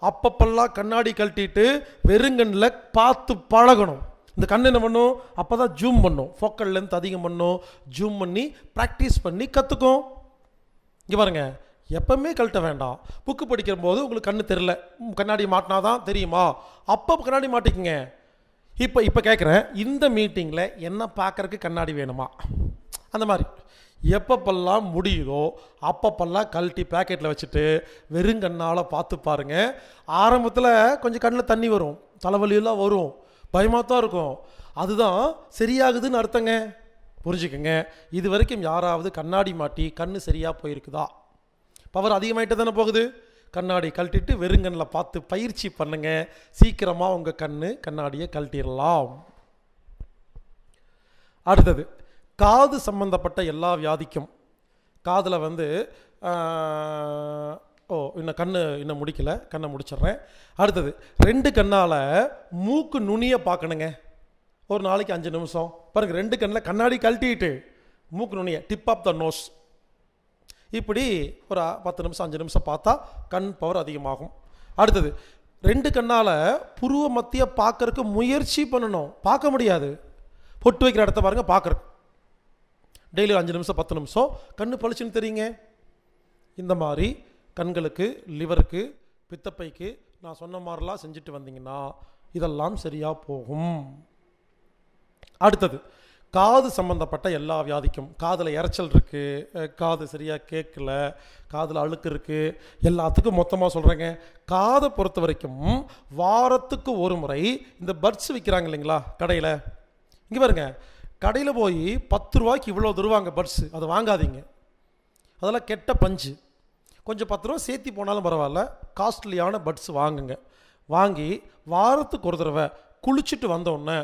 அப்பப்பெல்லாம் கண்ணாடி கழட்டிட்டு வெறுங்கண்ணில் பார்த்து பழகணும் இந்த கண் என்ன பண்ணும் அப்போ தான் ஜூம் பண்ணும் ஃபோக்கல் லென்த் அதிகம் பண்ணும் ஜூம் பண்ணி ப்ராக்டிஸ் பண்ணி கற்றுக்கும் இங்கே பாருங்கள் எப்பவுமே கழட்ட வேண்டாம் புக்கு படிக்கிற போது உங்களுக்கு கண்ணு தெரில கண்ணாடி மாட்டினா தான் தெரியுமா அப்போ கண்ணாடி மாட்டிக்கங்க இப்போ இப்போ கேட்குறேன் இந்த மீட்டிங்கில் என்ன பார்க்குறக்கு கண்ணாடி வேணுமா அந்த மாதிரி எப்பப்பெல்லாம் முடியுதோ அப்பப்பெல்லாம் கழட்டி பேக்கெட்டில் வச்சுட்டு வெறுங்கண்ணால் பார்த்து பாருங்கள் ஆரம்பத்தில் கொஞ்சம் கண்ணில் தண்ணி வரும் தலைவலியெல்லாம் வரும் பயமாக தான் இருக்கும் அதுதான் சரியாகுதுன்னு அர்த்தங்க புரிஞ்சுக்கங்க இது வரைக்கும் யாராவது கண்ணாடி மாட்டி கண் சரியாக போயிருக்குதா பவர் அதிகமாகிட்டு தானே போகுது கண்ணாடி கழட்டிட்டு வெறுங்கண்ணில் பார்த்து பயிற்சி பண்ணுங்கள் சீக்கிரமாக உங்கள் கண் கண்ணாடியை கழட்டிடலாம் அடுத்தது காது சம்பந்தப்பட்ட எல்லா வியாதிக்கும் காதில் வந்து ஓ இன்னும் கண் இன்னும் முடிக்கலை கண்ணை முடிச்சிடுறேன் அடுத்தது ரெண்டு கண்ணால் மூக்கு நுனியை பார்க்கணுங்க ஒரு நாளைக்கு அஞ்சு நிமிஷம் பாருங்கள் ரெண்டு கண்ணில் கண்ணாடி கழட்டிட்டு மூக்கு நுனியை டிப் ஆஃப் த நோஸ் இப்படி ஒரு பத்து நிமிஷம் அஞ்சு நிமிஷம் பார்த்தா கண் பவர் அதிகமாகும் அடுத்தது ரெண்டு கண்ணால் புருவ மத்திய பார்க்கறக்கு முயற்சி பண்ணணும் பார்க்க முடியாது பொட்டு வைக்கிற இடத்த பாருங்கள் பார்க்குறக்கு டெய்லி அஞ்சு நிமிஷம் பத்து நிமிஷம் கண் பழிச்சுன்னு தெரியுங்க இந்த மாதிரி கண்களுக்கு லிவருக்கு பித்தப்பைக்கு நான் சொன்ன மாதிரிலாம் செஞ்சுட்டு வந்தீங்கன்னா இதெல்லாம் சரியாக போகும் அடுத்தது காது சம்மந்தப்பட்ட எல்லா வியாதிக்கும் காதில் இறைச்சல் இருக்குது காது சரியாக கேட்கல காதில் அழுக்கு இருக்குது எல்லாத்துக்கும் மொத்தமாக சொல்கிறேங்க காதை பொறுத்த வரைக்கும் வாரத்துக்கு ஒரு முறை இந்த பட்ஸ் விற்கிறாங்க இல்லைங்களா கடையில் இங்கே பாருங்க கடையில் போய் பத்து ரூபாய்க்கு இவ்வளோ தருவாங்க பட்ஸு அதை வாங்காதீங்க அதெல்லாம் கெட்ட பஞ்சு கொஞ்சம் பத்து ரூபா சேர்த்தி போனாலும் பரவாயில்ல காஸ்ட்லியான பட்ஸ் வாங்குங்க வாங்கி வாரத்துக்கு ஒரு தடவை குளிச்சுட்டு வந்தோடனே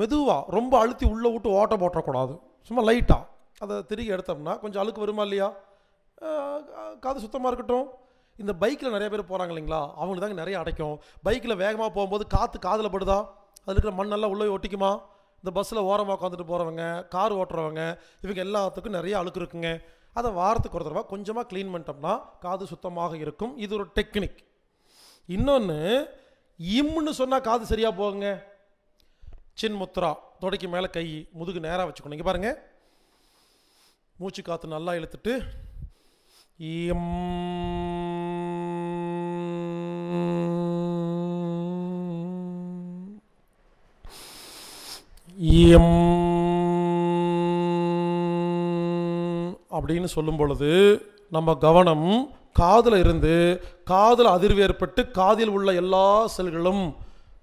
மெதுவாக ரொம்ப அழுத்தி உள்ளே விட்டு ஓட்டை போட்டக்கூடாது சும்மா லைட்டாக அதை திருகி எடுத்தோம்னா கொஞ்சம் அழுக்கு வருமா இல்லையா காது சுத்தமாக இருக்கட்டும் இந்த பைக்கில் நிறைய பேர் போகிறாங்க இல்லைங்களா அவங்களுக்கு தாங்க நிறைய அடைக்கும் பைக்கில் வேகமாக போகும்போது காற்று காதில் படுதா அதில் இருக்கிற மண்ணெல்லாம் உள்ளே ஒட்டிக்குமா இந்த பஸ்ஸில் ஓரமாக உட்காந்துட்டு போகிறவங்க கார் ஓட்டுறவங்க இவங்க எல்லாத்துக்கும் நிறைய அழுக்கு இருக்குங்க அதை வாரத்துக்கு ஒரு தடவை கொஞ்சமாக க்ளீன் பண்ணிட்டோம்னா காது சுத்தமாக இருக்கும் இது ஒரு டெக்னிக் இன்னொன்று இம்முன்னு சொன்னால் காது சரியாக போகுங்க சின் முத்ரா தொடக்கி மேலே கை முதுகு நேராக வச்சுக்கணும் இங்கே பாருங்கள் மூச்சு காற்று நல்லா இழுத்துட்டு எம் எம் அப்படின்னு சொல்லும் பொழுது நம்ம கவனம் காதில் இருந்து காதில் அதிர்வு ஏற்பட்டு காதில் உள்ள எல்லா செல்களும்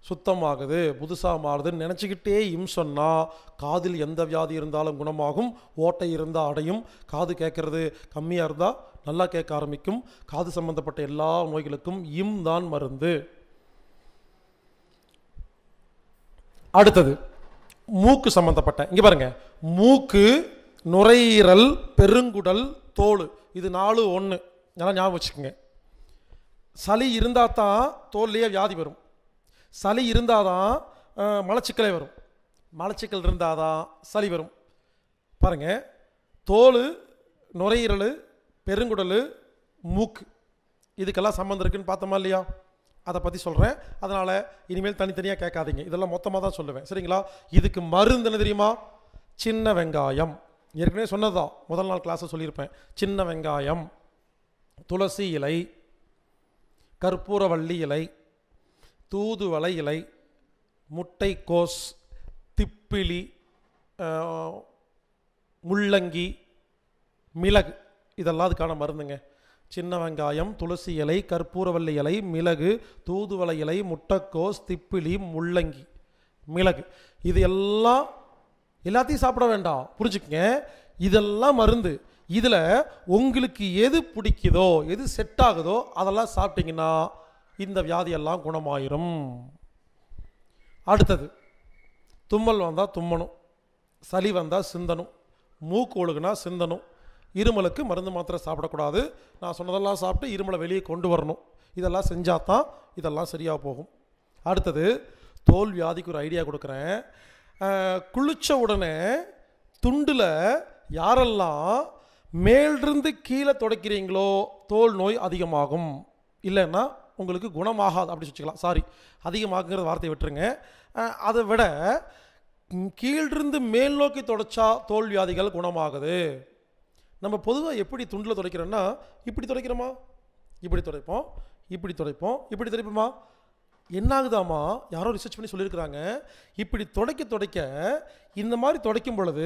சுத்தமாகுது புதுசாக மாறுதுன்னு நினச்சிக்கிட்டே இம் சொன்னால் காதில் எந்த வியாதி இருந்தாலும் குணமாகும் ஓட்டை இருந்தால் அடையும் காது கேட்குறது கம்மியாக இருந்தால் நல்லா கேட்க ஆரம்பிக்கும் காது சம்பந்தப்பட்ட எல்லா நோய்களுக்கும் இம் தான் மருந்து அடுத்தது மூக்கு சம்பந்தப்பட்ட இங்கே பாருங்கள் மூக்கு நுரையீரல் பெருங்குடல் தோல் இது நாலு ஒன்று நல்லா ஞாபகம் வச்சுக்கோங்க சளி இருந்தால் தான் தோல்லையே வியாதி வரும் சளி இருந்தால் தான் மலச்சிக்கலை வரும் மலச்சிக்கல் இருந்தால் தான் சளி வரும் பாருங்கள் தோல் நுரையீரல் பெருங்குடல் மூக்கு இதுக்கெல்லாம் சம்மந்தம் இருக்குன்னு பார்த்தோமா இல்லையா அதை பற்றி சொல்கிறேன் அதனால் இனிமேல் தனித்தனியாக கேட்காதீங்க இதெல்லாம் மொத்தமாக தான் சொல்லுவேன் சரிங்களா இதுக்கு என்ன தெரியுமா சின்ன வெங்காயம் ஏற்கனவே சொன்னதுதான் முதல் நாள் கிளாஸை சொல்லியிருப்பேன் சின்ன வெங்காயம் துளசி இலை கற்பூரவள்ளி இலை தூதுவளை இலை முட்டைக்கோஸ் திப்பிலி முள்ளங்கி மிளகு இதெல்லாம் அதுக்கான மருந்துங்க சின்ன வெங்காயம் துளசி இலை கற்பூரவல்லி இலை மிளகு தூதுவளை இலை முட்டைக்கோஸ் திப்பிலி முள்ளங்கி மிளகு இது எல்லாம் எல்லாத்தையும் சாப்பிட வேண்டாம் புரிஞ்சுக்கங்க இதெல்லாம் மருந்து இதில் உங்களுக்கு எது பிடிக்குதோ எது செட் ஆகுதோ அதெல்லாம் சாப்பிட்டிங்கன்னா இந்த வியாதியெல்லாம் குணமாயிரும் அடுத்தது தும்மல் வந்தால் தும்மணும் சளி வந்தால் சிந்தனும் மூக்கு ஒழுகுனா சிந்தனும் இருமலுக்கு மருந்து மாத்திரை சாப்பிடக்கூடாது நான் சொன்னதெல்லாம் சாப்பிட்டு இருமலை வெளியே கொண்டு வரணும் இதெல்லாம் செஞ்சால் தான் இதெல்லாம் சரியாக போகும் அடுத்தது தோல் வியாதிக்கு ஒரு ஐடியா கொடுக்குறேன் குளித்த உடனே துண்டில் யாரெல்லாம் மேலிருந்து கீழே தொடக்கிறீங்களோ தோல் நோய் அதிகமாகும் இல்லைன்னா உங்களுக்கு குணமாகாது அப்படி வச்சுக்கலாம் சாரி அதிகமாகுங்கிற வார்த்தையை விட்டுருங்க அதை விட கீழிருந்து மேல் நோக்கி தொடச்சா தோல் வியாதிகள் குணமாகுது நம்ம பொதுவாக எப்படி துண்டில் துடைக்கிறோன்னா இப்படி துடைக்கிறோமா இப்படி துடைப்போம் இப்படி துடைப்போம் இப்படி துடைப்போமா என்ன ஆகுதாமா யாரோ ரிசர்ச் பண்ணி சொல்லியிருக்கிறாங்க இப்படி துடைக்க துடைக்க இந்த மாதிரி துடைக்கும் பொழுது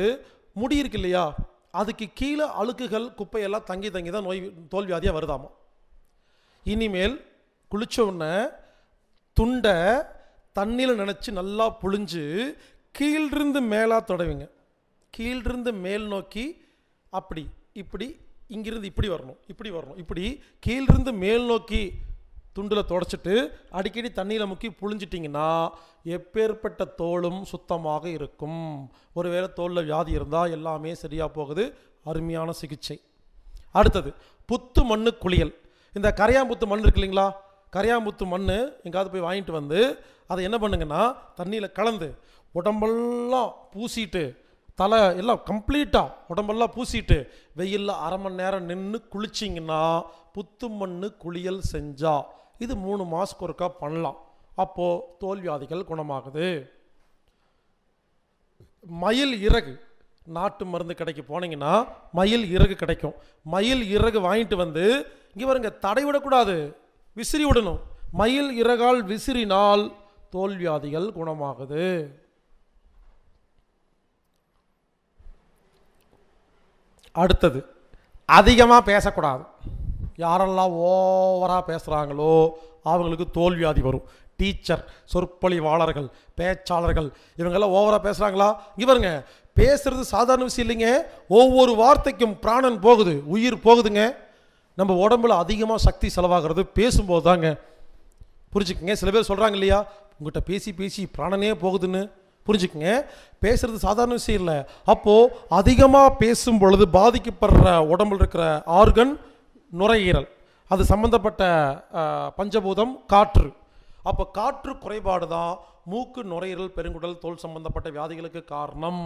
முடி இருக்கு இல்லையா அதுக்கு கீழே அழுக்குகள் குப்பையெல்லாம் தங்கி தங்கி தான் நோய் தோல்வியாதியாக வருதாமா இனிமேல் குளித்த உடனே துண்டை தண்ணியில் நினச்சி நல்லா புழிஞ்சு கீழிருந்து மேலாக தொடவிங்க கீழிருந்து மேல் நோக்கி அப்படி இப்படி இங்கிருந்து இப்படி வரணும் இப்படி வரணும் இப்படி கீழிருந்து மேல் நோக்கி துண்டில் தொடச்சிட்டு அடிக்கடி தண்ணியில் முக்கி புழிஞ்சிட்டிங்கன்னா எப்பேற்பட்ட தோலும் சுத்தமாக இருக்கும் ஒருவேளை தோலில் வியாதி இருந்தால் எல்லாமே சரியாக போகுது அருமையான சிகிச்சை அடுத்தது புத்து மண்ணு குளியல் இந்த கரையாம்புத்து மண் இருக்கு இல்லைங்களா கரையாம்புத்து மண் எங்காவது போய் வாங்கிட்டு வந்து அதை என்ன பண்ணுங்கன்னா தண்ணியில் கலந்து உடம்பெல்லாம் பூசிட்டு தலை எல்லாம் கம்ப்ளீட்டாக உடம்பெல்லாம் பூசிட்டு வெயிலில் அரை மணி நேரம் நின்று குளிச்சிங்கன்னா புத்து மண் குளியல் செஞ்சால் இது மூணு மாதத்துக்கு ஒருக்கா பண்ணலாம் அப்போது தோல்வியாதிகள் குணமாகுது மயில் இறகு நாட்டு மருந்து கடைக்கு போனீங்கன்னா மயில் இறகு கிடைக்கும் மயில் இறகு வாங்கிட்டு வந்து இங்கே பாருங்க தடை விடக்கூடாது விசிறி விடணும் மயில் இறகால் விசிறினால் தோல்வியாதிகள் குணமாகுது அடுத்தது அதிகமாக பேசக்கூடாது யாரெல்லாம் ஓவராக பேசுகிறாங்களோ அவங்களுக்கு தோல்வியாதி வரும் டீச்சர் சொற்பொழிவாளர்கள் பேச்சாளர்கள் இவங்கெல்லாம் ஓவராக பேசுகிறாங்களா இவருங்க பேசுகிறது சாதாரண விஷயம் இல்லைங்க ஒவ்வொரு வார்த்தைக்கும் பிராணன் போகுது உயிர் போகுதுங்க நம்ம உடம்புல அதிகமாக சக்தி செலவாகிறது பேசும்போது தாங்க புரிஞ்சுக்கங்க சில பேர் சொல்கிறாங்க இல்லையா உங்கள்கிட்ட பேசி பேசி பிராணனே போகுதுன்னு புரிஞ்சுக்கங்க பேசுகிறது சாதாரண விஷயம் இல்லை அப்போது அதிகமாக பேசும் பொழுது பாதிக்கப்படுற உடம்புல இருக்கிற ஆர்கன் நுரையீரல் அது சம்மந்தப்பட்ட பஞ்சபூதம் காற்று அப்போ காற்று குறைபாடு தான் மூக்கு நுரையீரல் பெருங்குடல் தோல் சம்பந்தப்பட்ட வியாதிகளுக்கு காரணம்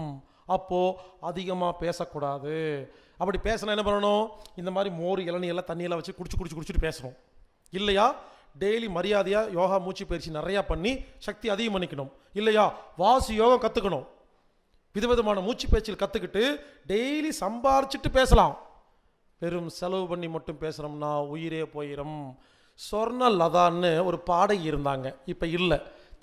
அப்போது அதிகமாக பேசக்கூடாது அப்படி பேசினா என்ன பண்ணணும் இந்த மாதிரி மோர் இளநியெல்லாம் தண்ணியெல்லாம் வச்சு குடிச்சு குடிச்சு குடிச்சிட்டு பேசணும் இல்லையா டெய்லி மரியாதையாக யோகா மூச்சு பயிற்சி நிறையா பண்ணி சக்தி அதிகம் பண்ணிக்கணும் இல்லையா வாசி யோகம் கற்றுக்கணும் விதவிதமான மூச்சு பயிற்சியில் கற்றுக்கிட்டு டெய்லி சம்பாரிச்சுட்டு பேசலாம் வெறும் செலவு பண்ணி மட்டும் பேசுகிறோம்னா உயிரே போயிடும் சொர்ண லதான்னு ஒரு பாடை இருந்தாங்க இப்போ இல்லை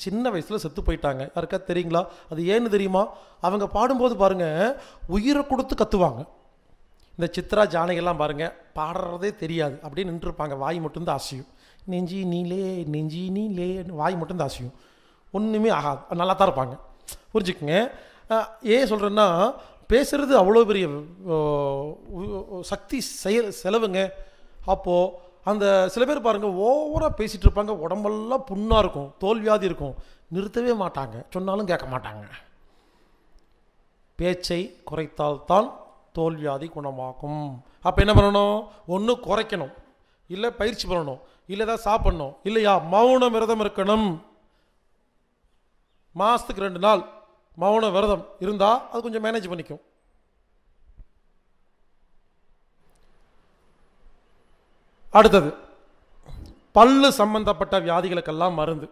சின்ன வயசில் செத்து போயிட்டாங்க யாருக்கா தெரியுங்களா அது ஏன்னு தெரியுமா அவங்க பாடும்போது பாருங்கள் உயிரை கொடுத்து கற்றுவாங்க இந்த சித்ரா ஜானகெல்லாம் பாருங்கள் பாடுறதே தெரியாது அப்படியே நின்றுருப்பாங்க வாய் மட்டும்தான் அசையும் நெஞ்சி நீலே நெஞ்சி நீலே வாய் மட்டும்தான் அசையும் ஒன்றுமே ஆகாது நல்லா தான் இருப்பாங்க புரிஞ்சுக்கோங்க ஏன் சொல்கிறேன்னா பேசுகிறது அவ்வளோ பெரிய சக்தி செயல் செலவுங்க அப்போது அந்த சில பேர் பாருங்கள் ஓவராக பேசிகிட்டு இருப்பாங்க உடம்பெல்லாம் புண்ணாக இருக்கும் தோல்வியாதி இருக்கும் நிறுத்தவே மாட்டாங்க சொன்னாலும் கேட்க மாட்டாங்க பேச்சை குறைத்தால்தான் தோல்வியாதி குணமாகும் அப்போ என்ன பண்ணணும் ஒன்று குறைக்கணும் இல்லை பயிற்சி பண்ணணும் இல்லை ஏதாவது சாப்பிடணும் இல்லையா மௌன விரதம் இருக்கணும் மாதத்துக்கு ரெண்டு நாள் மௌன விரதம் இருந்தால் அது கொஞ்சம் மேனேஜ் பண்ணிக்கும் அடுத்தது பல்லு சம்பந்தப்பட்ட வியாதிகளுக்கெல்லாம் மருந்து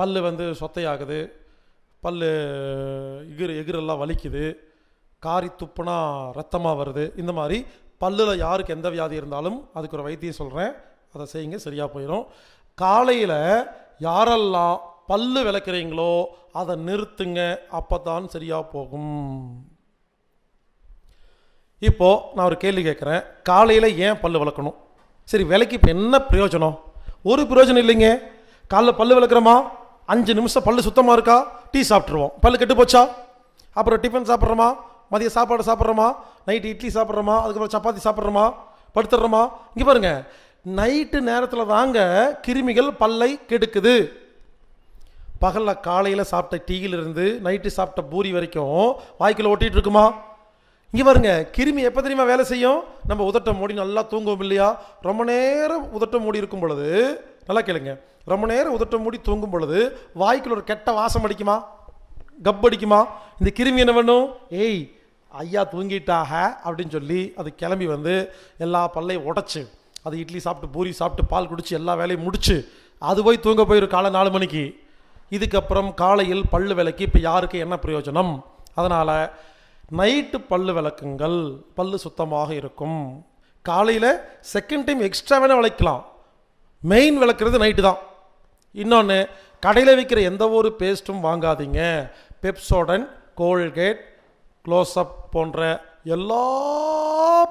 பல்லு வந்து சொத்தையாகுது பல்லு எகிர் எகிரெல்லாம் வலிக்குது காரி துப்புனா ரத்தமாக வருது இந்த மாதிரி பல்லில் யாருக்கு எந்த வியாதி இருந்தாலும் அதுக்கு ஒரு வைத்தியம் சொல்கிறேன் அதை செய்யுங்க சரியாக போயிடும் காலையில் யாரெல்லாம் பல்லு விளக்குறீங்களோ அதை நிறுத்துங்க அப்போ தான் சரியாக போகும் இப்போது நான் ஒரு கேள்வி கேட்குறேன் காலையில் ஏன் பல் விளக்கணும் சரி விலைக்கு இப்போ என்ன பிரயோஜனம் ஒரு பிரயோஜனம் இல்லைங்க காலைல பல்லு விளக்குறோமா அஞ்சு நிமிஷம் பல்லு சுத்தமாக இருக்கா டீ சாப்பிட்ருவோம் பல் கெட்டு போச்சா அப்புறம் டிஃபன் சாப்பிட்றோமா மதியம் சாப்பாடு சாப்பிட்றோமா நைட்டு இட்லி சாப்பிட்றோமா அதுக்கப்புறம் சப்பாத்தி சாப்பிட்றோமா படுத்துடுறோமா இங்கே பாருங்கள் நைட்டு நேரத்தில் தாங்க கிருமிகள் பல்லை கெடுக்குது பகலில் காலையில் சாப்பிட்ட டீயிலிருந்து நைட்டு சாப்பிட்ட பூரி வரைக்கும் வாய்க்கில் ஒட்டிகிட்டு இருக்குமா இங்கே பாருங்க கிருமி எப்போ தெரியுமா வேலை செய்யும் நம்ம உதட்ட மூடி நல்லா தூங்குவோம் இல்லையா ரொம்ப நேரம் உதட்ட மூடி இருக்கும் பொழுது நல்லா கேளுங்க ரொம்ப நேரம் உதட்ட மூடி தூங்கும் பொழுது வாய்க்குள்ள ஒரு கெட்ட வாசம் அடிக்குமா கப் அடிக்குமா இந்த கிருமி என்ன பண்ணும் ஏய் ஐயா தூங்கிட்டாக அப்படின்னு சொல்லி அது கிளம்பி வந்து எல்லா பல்லையும் உடச்சி அது இட்லி சாப்பிட்டு பூரி சாப்பிட்டு பால் குடித்து எல்லா வேலையும் முடிச்சு அது போய் தூங்க போயிடும் காலை நாலு மணிக்கு இதுக்கப்புறம் காலையில் பல்லு விளக்கு இப்போ யாருக்கு என்ன பிரயோஜனம் அதனால் நைட்டு பல்லு விளக்குங்கள் பல்லு சுத்தமாக இருக்கும் காலையில் செகண்ட் டைம் எக்ஸ்ட்ரா வேணால் விளக்கலாம் மெயின் விளக்குறது நைட்டு தான் இன்னொன்று கடையில் விற்கிற எந்த ஒரு பேஸ்ட்டும் வாங்காதீங்க பெப்சோடன் கோல்கேட் க்ளோஸ்அப் போன்ற எல்லா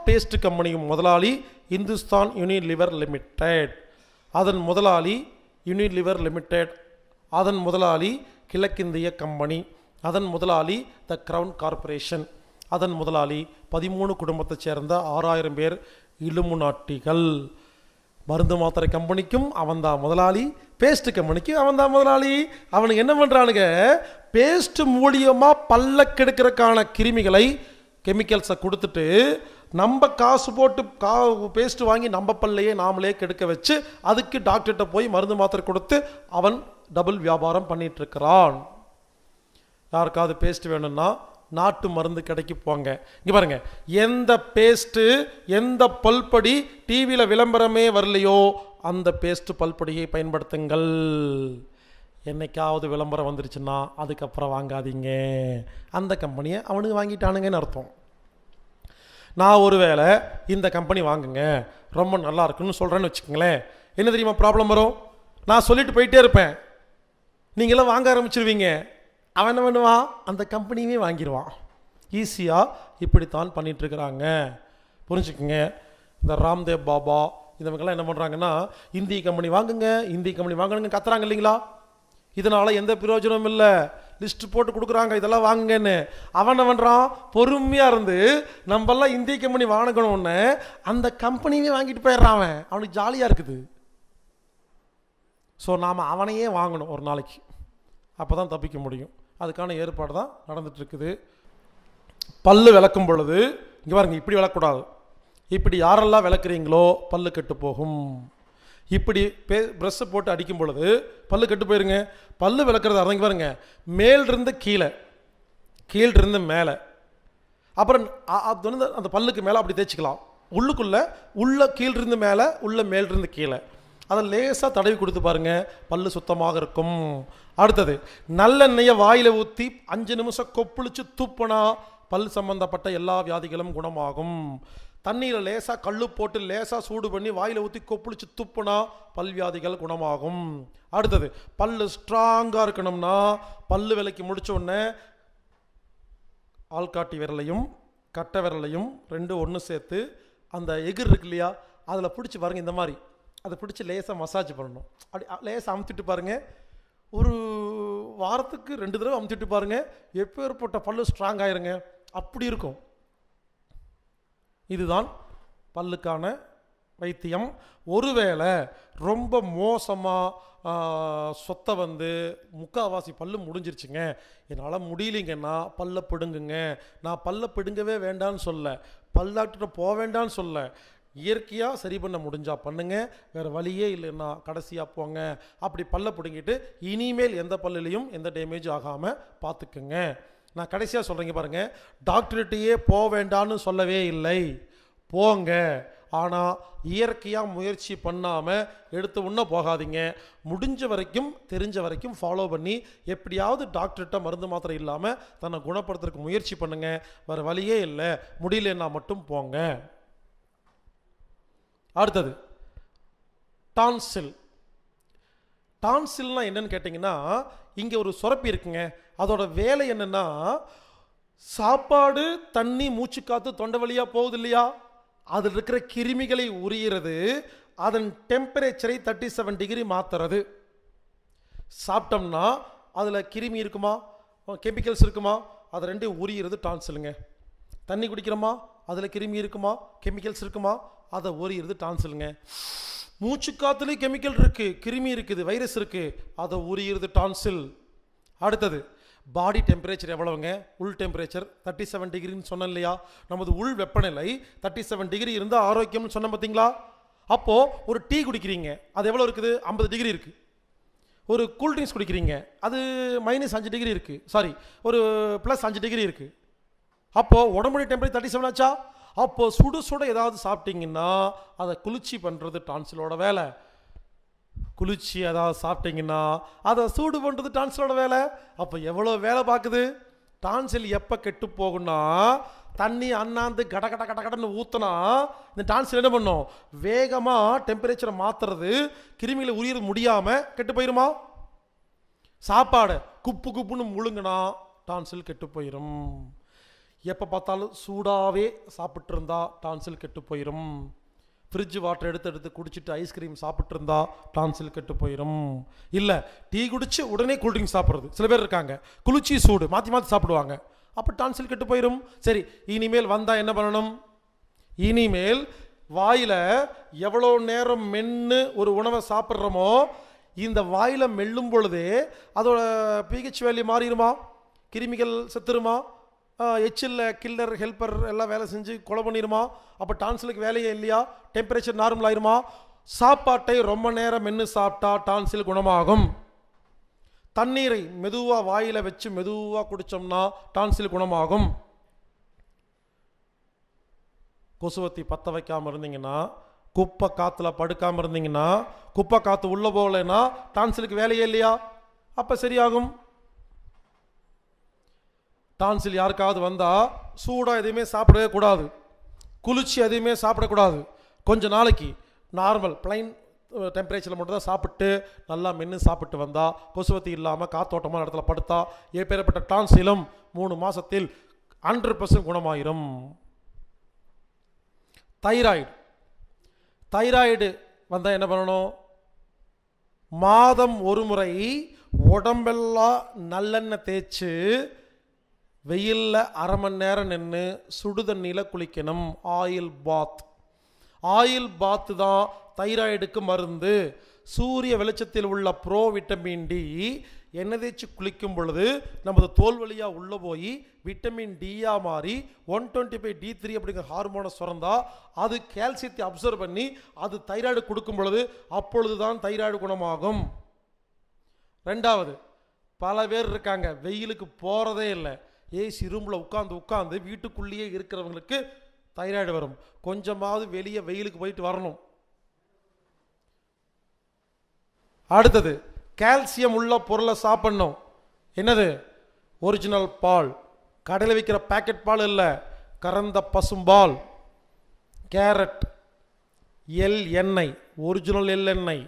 பேஸ்ட் கம்பெனியும் முதலாளி இந்துஸ்தான் யூனிலிவர் லிமிடெட் அதன் முதலாளி யூனிலிவர் லிமிடெட் அதன் முதலாளி கிழக்கிந்திய கம்பெனி அதன் முதலாளி த கிரவுன் கார்பரேஷன் அதன் முதலாளி பதிமூணு குடும்பத்தைச் சேர்ந்த ஆறாயிரம் பேர் இலுமுநாட்டிகள் மருந்து மாத்திரை கம்பெனிக்கும் அவன் தான் முதலாளி பேஸ்ட் கம்பெனிக்கும் அவன் தான் முதலாளி அவனுக்கு என்ன பண்ணுறானுங்க பேஸ்ட் மூலியமாக பல்லக்கெடுக்கிறதுக்கான கிருமிகளை கெமிக்கல்ஸை கொடுத்துட்டு நம்ம காசு போட்டு கா பேஸ்ட் வாங்கி நம்ம பல்லையே நாமளே கெடுக்க வச்சு அதுக்கு டாக்டர்கிட்ட போய் மருந்து மாத்திரை கொடுத்து அவன் டபுள் வியாபாரம் பண்ணிகிட்ருக்கிறான் யாருக்காவது பேஸ்ட் வேணும்னா நாட்டு மருந்து கடைக்கு போங்க இங்கே பாருங்க எந்த பேஸ்ட்டு எந்த பல்படி டிவியில் விளம்பரமே வரலையோ அந்த பேஸ்ட்டு பல்படியை பயன்படுத்துங்கள் என்னைக்காவது விளம்பரம் வந்துருச்சுன்னா அதுக்கப்புறம் வாங்காதீங்க அந்த கம்பெனியை அவனுக்கு வாங்கிட்டானுங்கன்னு அர்த்தம் நான் ஒரு வேளை இந்த கம்பெனி வாங்குங்க ரொம்ப நல்லா இருக்குன்னு சொல்கிறேன்னு வச்சுக்கோங்களேன் என்ன தெரியுமா ப்ராப்ளம் வரும் நான் சொல்லிட்டு போயிட்டே இருப்பேன் நீங்களாம் வாங்க ஆரம்பிச்சிருவீங்க அவன் என்ன பண்ணுவான் அந்த கம்பெனியுமே வாங்கிடுவான் ஈஸியாக இப்படித்தான் பண்ணிகிட்ருக்குறாங்க புரிஞ்சுக்கோங்க இந்த ராம்தேவ் பாபா இந்தவங்கெல்லாம் என்ன பண்ணுறாங்கன்னா இந்திய கம்பெனி வாங்குங்க இந்திய கம்பெனி வாங்கணுங்க கத்துறாங்க இல்லைங்களா இதனால் எந்த பிரயோஜனமும் இல்லை லிஸ்ட் போட்டு கொடுக்குறாங்க இதெல்லாம் வாங்குங்கன்னு அவன் என்ன பண்ணுறான் பொறுமையாக இருந்து நம்மெல்லாம் இந்திய கம்பெனி வாங்கணும்னு அந்த கம்பெனியுமே வாங்கிட்டு போயிடுறான் அவன் அவனுக்கு ஜாலியாக இருக்குது ஸோ நாம் அவனையே வாங்கணும் ஒரு நாளைக்கு அப்போ தான் தப்பிக்க முடியும் அதுக்கான ஏற்பாடு தான் இருக்குது பல்லு விளக்கும் பொழுது இங்கே பாருங்க இப்படி விளக்கக்கூடாது இப்படி யாரெல்லாம் விளக்குறீங்களோ பல்லு கெட்டு போகும் இப்படி பே ப்ரெஷ்ஷை போட்டு அடிக்கும் பொழுது பல்லு கெட்டு போயிருங்க பல்லு விளக்குறது அறங்க பாருங்க மேலிருந்து கீழே கீழிருந்து மேலே அப்புறம் அது வந்து அந்த பல்லுக்கு மேலே அப்படி தேய்ச்சிக்கலாம் உள்ளுக்குள்ளே உள்ள கீழிருந்து மேலே உள்ள மேலிருந்து கீழே அதை லேசாக தடவி கொடுத்து பாருங்கள் பல் சுத்தமாக இருக்கும் அடுத்தது நல்லெண்ணெயை வாயில் ஊற்றி அஞ்சு நிமிஷம் கொப்புளிச்சு துப்புனா பல் சம்பந்தப்பட்ட எல்லா வியாதிகளும் குணமாகும் தண்ணியில் லேசாக கல் போட்டு லேசாக சூடு பண்ணி வாயில் ஊற்றி கொப்புளிச்சு துப்புனா பல்வியாதிகள் குணமாகும் அடுத்தது பல் ஸ்ட்ராங்காக இருக்கணும்னா பல் விலைக்கு முடித்த உடனே ஆள்காட்டி விரலையும் கட்டை விரலையும் ரெண்டு ஒன்று சேர்த்து அந்த எகிர் இருக்கு இல்லையா அதில் பிடிச்சி பாருங்கள் இந்த மாதிரி அதை பிடிச்சி லேசாக மசாஜ் பண்ணணும் அப்படி லேசாக அமுத்திட்டு பாருங்கள் ஒரு வாரத்துக்கு ரெண்டு தடவை அமுத்திட்டு பாருங்கள் எப்பேற்பட்ட பல்லு ஸ்ட்ராங் ஆயிருங்க அப்படி இருக்கும் இதுதான் பல்லுக்கான வைத்தியம் ஒருவேளை ரொம்ப மோசமாக சொத்தை வந்து முக்காவாசி பல்லு முடிஞ்சிருச்சுங்க என்னால் முடியலிங்கன்னா பல்ல பிடுங்குங்க நான் பல்ல பிடுங்கவே வேண்டான்னு சொல்ல பல்லாட்டு டாக்டர்கிட்ட போக வேண்டான்னு சொல்ல இயற்கையாக சரி பண்ண முடிஞ்சால் பண்ணுங்கள் வேறு வழியே இல்லைன்னா கடைசியாக போங்க அப்படி பல்ல பிடுங்கிட்டு இனிமேல் எந்த பல்லுலேயும் எந்த டேமேஜ் ஆகாமல் பார்த்துக்குங்க நான் கடைசியாக சொல்கிறீங்க பாருங்கள் டாக்டர்கிட்டையே போக வேண்டான்னு சொல்லவே இல்லை போங்க ஆனால் இயற்கையாக முயற்சி பண்ணாமல் எடுத்து ஒன்றும் போகாதீங்க முடிஞ்ச வரைக்கும் தெரிஞ்ச வரைக்கும் ஃபாலோ பண்ணி எப்படியாவது டாக்டர்கிட்ட மருந்து மாத்திரை இல்லாமல் தன்னை குணப்படுத்துறதுக்கு முயற்சி பண்ணுங்கள் வேறு வழியே இல்லை முடியலன்னா மட்டும் போங்க அடுத்தது டான்சில் டான்சில்னால் என்னன்னு கேட்டிங்கன்னா இங்கே ஒரு சுரப்பி இருக்குங்க அதோட வேலை என்னென்னா சாப்பாடு தண்ணி மூச்சு காற்று தொண்டை வழியாக போகுது இல்லையா அதில் இருக்கிற கிருமிகளை உரியறது அதன் டெம்பரேச்சரை தேர்ட்டி செவன் டிகிரி மாற்றுறது சாப்பிட்டோம்னா அதில் கிருமி இருக்குமா கெமிக்கல்ஸ் இருக்குமா அது ரெண்டு உரியறது டான்சிலுங்க தண்ணி குடிக்கிறோமா அதில் கிருமி இருக்குமா கெமிக்கல்ஸ் இருக்குமா அதை ஒரு இருந்து மூச்சு காத்துலேயும் கெமிக்கல் இருக்குது கிருமி இருக்குது வைரஸ் இருக்குது அதை உரியது டான்சில் அடுத்தது பாடி டெம்பரேச்சர் எவ்வளவுங்க உள் டெம்பரேச்சர் தேர்ட்டி செவன் டிகிரின்னு சொன்னேன் இல்லையா நமது உள் வெப்பநிலை தேர்ட்டி செவன் டிகிரி இருந்தால் ஆரோக்கியம்னு சொன்னேன் பார்த்தீங்களா அப்போது ஒரு டீ குடிக்கிறீங்க அது எவ்வளோ இருக்குது ஐம்பது டிகிரி இருக்குது ஒரு ட்ரிங்க்ஸ் குடிக்கிறீங்க அது மைனஸ் அஞ்சு டிகிரி இருக்குது சாரி ஒரு ப்ளஸ் அஞ்சு டிகிரி இருக்குது அப்போது உடம்புடைய டெம்பரேச்சர் தேர்ட்டி செவன் ஆச்சா அப்போது சுடு சுட ஏதாவது சாப்பிட்டிங்கன்னா அதை குளிர்ச்சி பண்ணுறது டான்சிலோட வேலை குளிர்ச்சி ஏதாவது சாப்பிட்டிங்கன்னா அதை சூடு பண்ணுறது டான்சிலோட வேலை அப்போ எவ்வளோ வேலை பார்க்குது டான்சில் எப்போ கெட்டு போகும்னா தண்ணி அண்ணாந்து கட கட கட கடன்னு ஊற்றினா இந்த டான்சில் என்ன பண்ணும் வேகமாக டெம்பரேச்சரை மாற்றுறது கிருமிகளை உரியது முடியாமல் கெட்டு போயிருமா சாப்பாடு குப்பு குப்புன்னு முழுங்கினா டான்சில் கெட்டு போயிடும் எப்போ பார்த்தாலும் சூடாகவே சாப்பிட்ருந்தா டான்சில் கெட்டு போயிடும் ஃப்ரிட்ஜ் வாட்டர் எடுத்து எடுத்து குடிச்சிட்டு ஐஸ்கிரீம் சாப்பிட்ருந்தா டான்சில் கெட்டு போயிடும் இல்லை டீ குடித்து உடனே கூல்ட்ரிங்க் சாப்பிட்றது சில பேர் இருக்காங்க குளிர்ச்சி சூடு மாற்றி மாற்றி சாப்பிடுவாங்க அப்போ டான்சில் கெட்டு போயிடும் சரி இனிமேல் வந்தால் என்ன பண்ணணும் இனிமேல் வாயில் எவ்வளோ நேரம் மென்று ஒரு உணவை சாப்பிட்றோமோ இந்த வாயில் மெல்லும் பொழுதே அதோட பிஹெச் வேல்யூ மாறிடுமா கிருமிகள் செத்துருமா எச்சில் கில்லர் ஹெல்ப்பர் எல்லாம் வேலை செஞ்சு கொலை பண்ணிடுமா அப்போ டான்சிலுக்கு வேலையே இல்லையா டெம்பரேச்சர் நார்மல் ஆயிருமா சாப்பாட்டை ரொம்ப நேரம் மென்று சாப்பிட்டா டான்சில் குணமாகும் தண்ணீரை மெதுவாக வாயில் வச்சு மெதுவாக குடித்தோம்னா டான்சில் குணமாகும் கொசுவத்தி பற்ற வைக்காமல் இருந்தீங்கன்னா குப்பை காற்றுல படுக்காமல் இருந்தீங்கன்னா குப்பை காற்று உள்ளே போகலைன்னா டான்சிலுக்கு வேலையே இல்லையா அப்போ சரியாகும் டான்சில் யாருக்காவது வந்தால் சூடாக எதையுமே சாப்பிடவே கூடாது குளிர்ச்சி எதையுமே சாப்பிடக்கூடாது கொஞ்ச நாளைக்கு நார்மல் பிளைன் டெம்பரேச்சரில் மட்டும் தான் சாப்பிட்டு நல்லா மென்று சாப்பிட்டு வந்தால் கொசுவத்தி இல்லாமல் காத்தோட்டமாக இடத்துல படுத்தா எப்பேற்பட்ட டான்சிலும் மூணு மாதத்தில் ஹண்ட்ரட் பர்சன்ட் குணமாயிரும் தைராய்டு தைராய்டு வந்தால் என்ன பண்ணணும் மாதம் ஒரு முறை உடம்பெல்லாம் நல்லெண்ணெய் தேய்ச்சி வெயிலில் அரை மணி நேரம் நின்று சுடு தண்ணியில் குளிக்கணும் ஆயில் பாத் ஆயில் பாத்து தான் தைராய்டுக்கு மருந்து சூரிய வெளிச்சத்தில் உள்ள ப்ரோ விட்டமின் டி எண்ணெய் தேய்ச்சி குளிக்கும் பொழுது நமது தோல் வழியாக உள்ளே போய் விட்டமின் டியாக மாறி one twenty five D three அப்படிங்கிற ஹார்மோனை சுரந்தால் அது கால்சியத்தை அப்சர்வ் பண்ணி அது தைராய்டு கொடுக்கும் பொழுது அப்பொழுது தான் தைராய்டு குணமாகும் ரெண்டாவது பல பேர் இருக்காங்க வெயிலுக்கு போகிறதே இல்லை ஏசி ரூமில் உட்காந்து உட்காந்து வீட்டுக்குள்ளேயே இருக்கிறவங்களுக்கு தைராய்டு வரும் கொஞ்சமாவது வெளியே வெயிலுக்கு போயிட்டு வரணும் அடுத்தது கால்சியம் உள்ள பொருளை சாப்பிட்ணும் என்னது ஒரிஜினல் பால் கடையில் விற்கிற பேக்கெட் பால் இல்லை கறந்த பசும்பால் கேரட் எல் எண்ணெய் ஒரிஜினல் எல் எண்ணெய்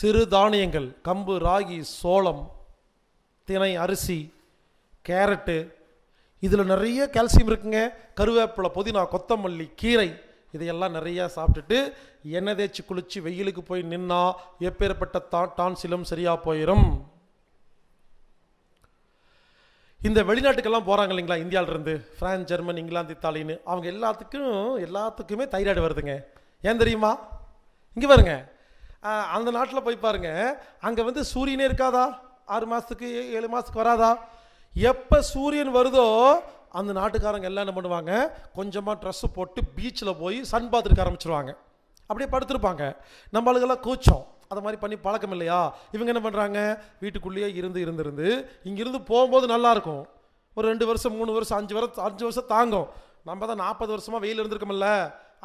சிறு தானியங்கள் கம்பு ராகி சோளம் தினை அரிசி கேரட்டு இதில் நிறைய கால்சியம் இருக்குங்க கருவேப்பிலை புதினா கொத்தமல்லி கீரை இதையெல்லாம் நிறையா சாப்பிட்டுட்டு எண்ணெய் தேய்ச்சி குளித்து வெயிலுக்கு போய் நின்னா எப்பேற்பட்ட தா டான்சிலும் சரியாக போயிடும் இந்த வெளிநாட்டுக்கெல்லாம் போகிறாங்க இல்லைங்களா இந்தியாவிலேருந்து ஃப்ரான்ஸ் ஜெர்மன் இங்கிலாந்து இத்தாலின்னு அவங்க எல்லாத்துக்கும் எல்லாத்துக்குமே தைராய்டு வருதுங்க ஏன் தெரியுமா இங்கே பாருங்க அந்த நாட்டில் போய் பாருங்க அங்கே வந்து சூரியனே இருக்காதா ஆறு மாதத்துக்கு ஏழு மாதத்துக்கு வராதா எப்போ சூரியன் வருதோ அந்த நாட்டுக்காரங்க எல்லாம் என்ன பண்ணுவாங்க கொஞ்சமாக ட்ரெஸ்ஸு போட்டு பீச்சில் போய் சன் பாத் இருக்க ஆரம்பிச்சிருவாங்க அப்படியே படுத்துருப்பாங்க நம்ம ஆளுகெல்லாம் கூச்சம் அதை மாதிரி பண்ணி பழக்கம் இல்லையா இவங்க என்ன பண்ணுறாங்க வீட்டுக்குள்ளேயே இருந்து இருந்து இருந்து இங்கிருந்து போகும்போது நல்லாயிருக்கும் ஒரு ரெண்டு வருஷம் மூணு வருஷம் அஞ்சு வருஷம் அஞ்சு வருஷம் தாங்கும் நம்ம தான் நாற்பது வருஷமாக வெயில் இருந்திருக்கோம்ல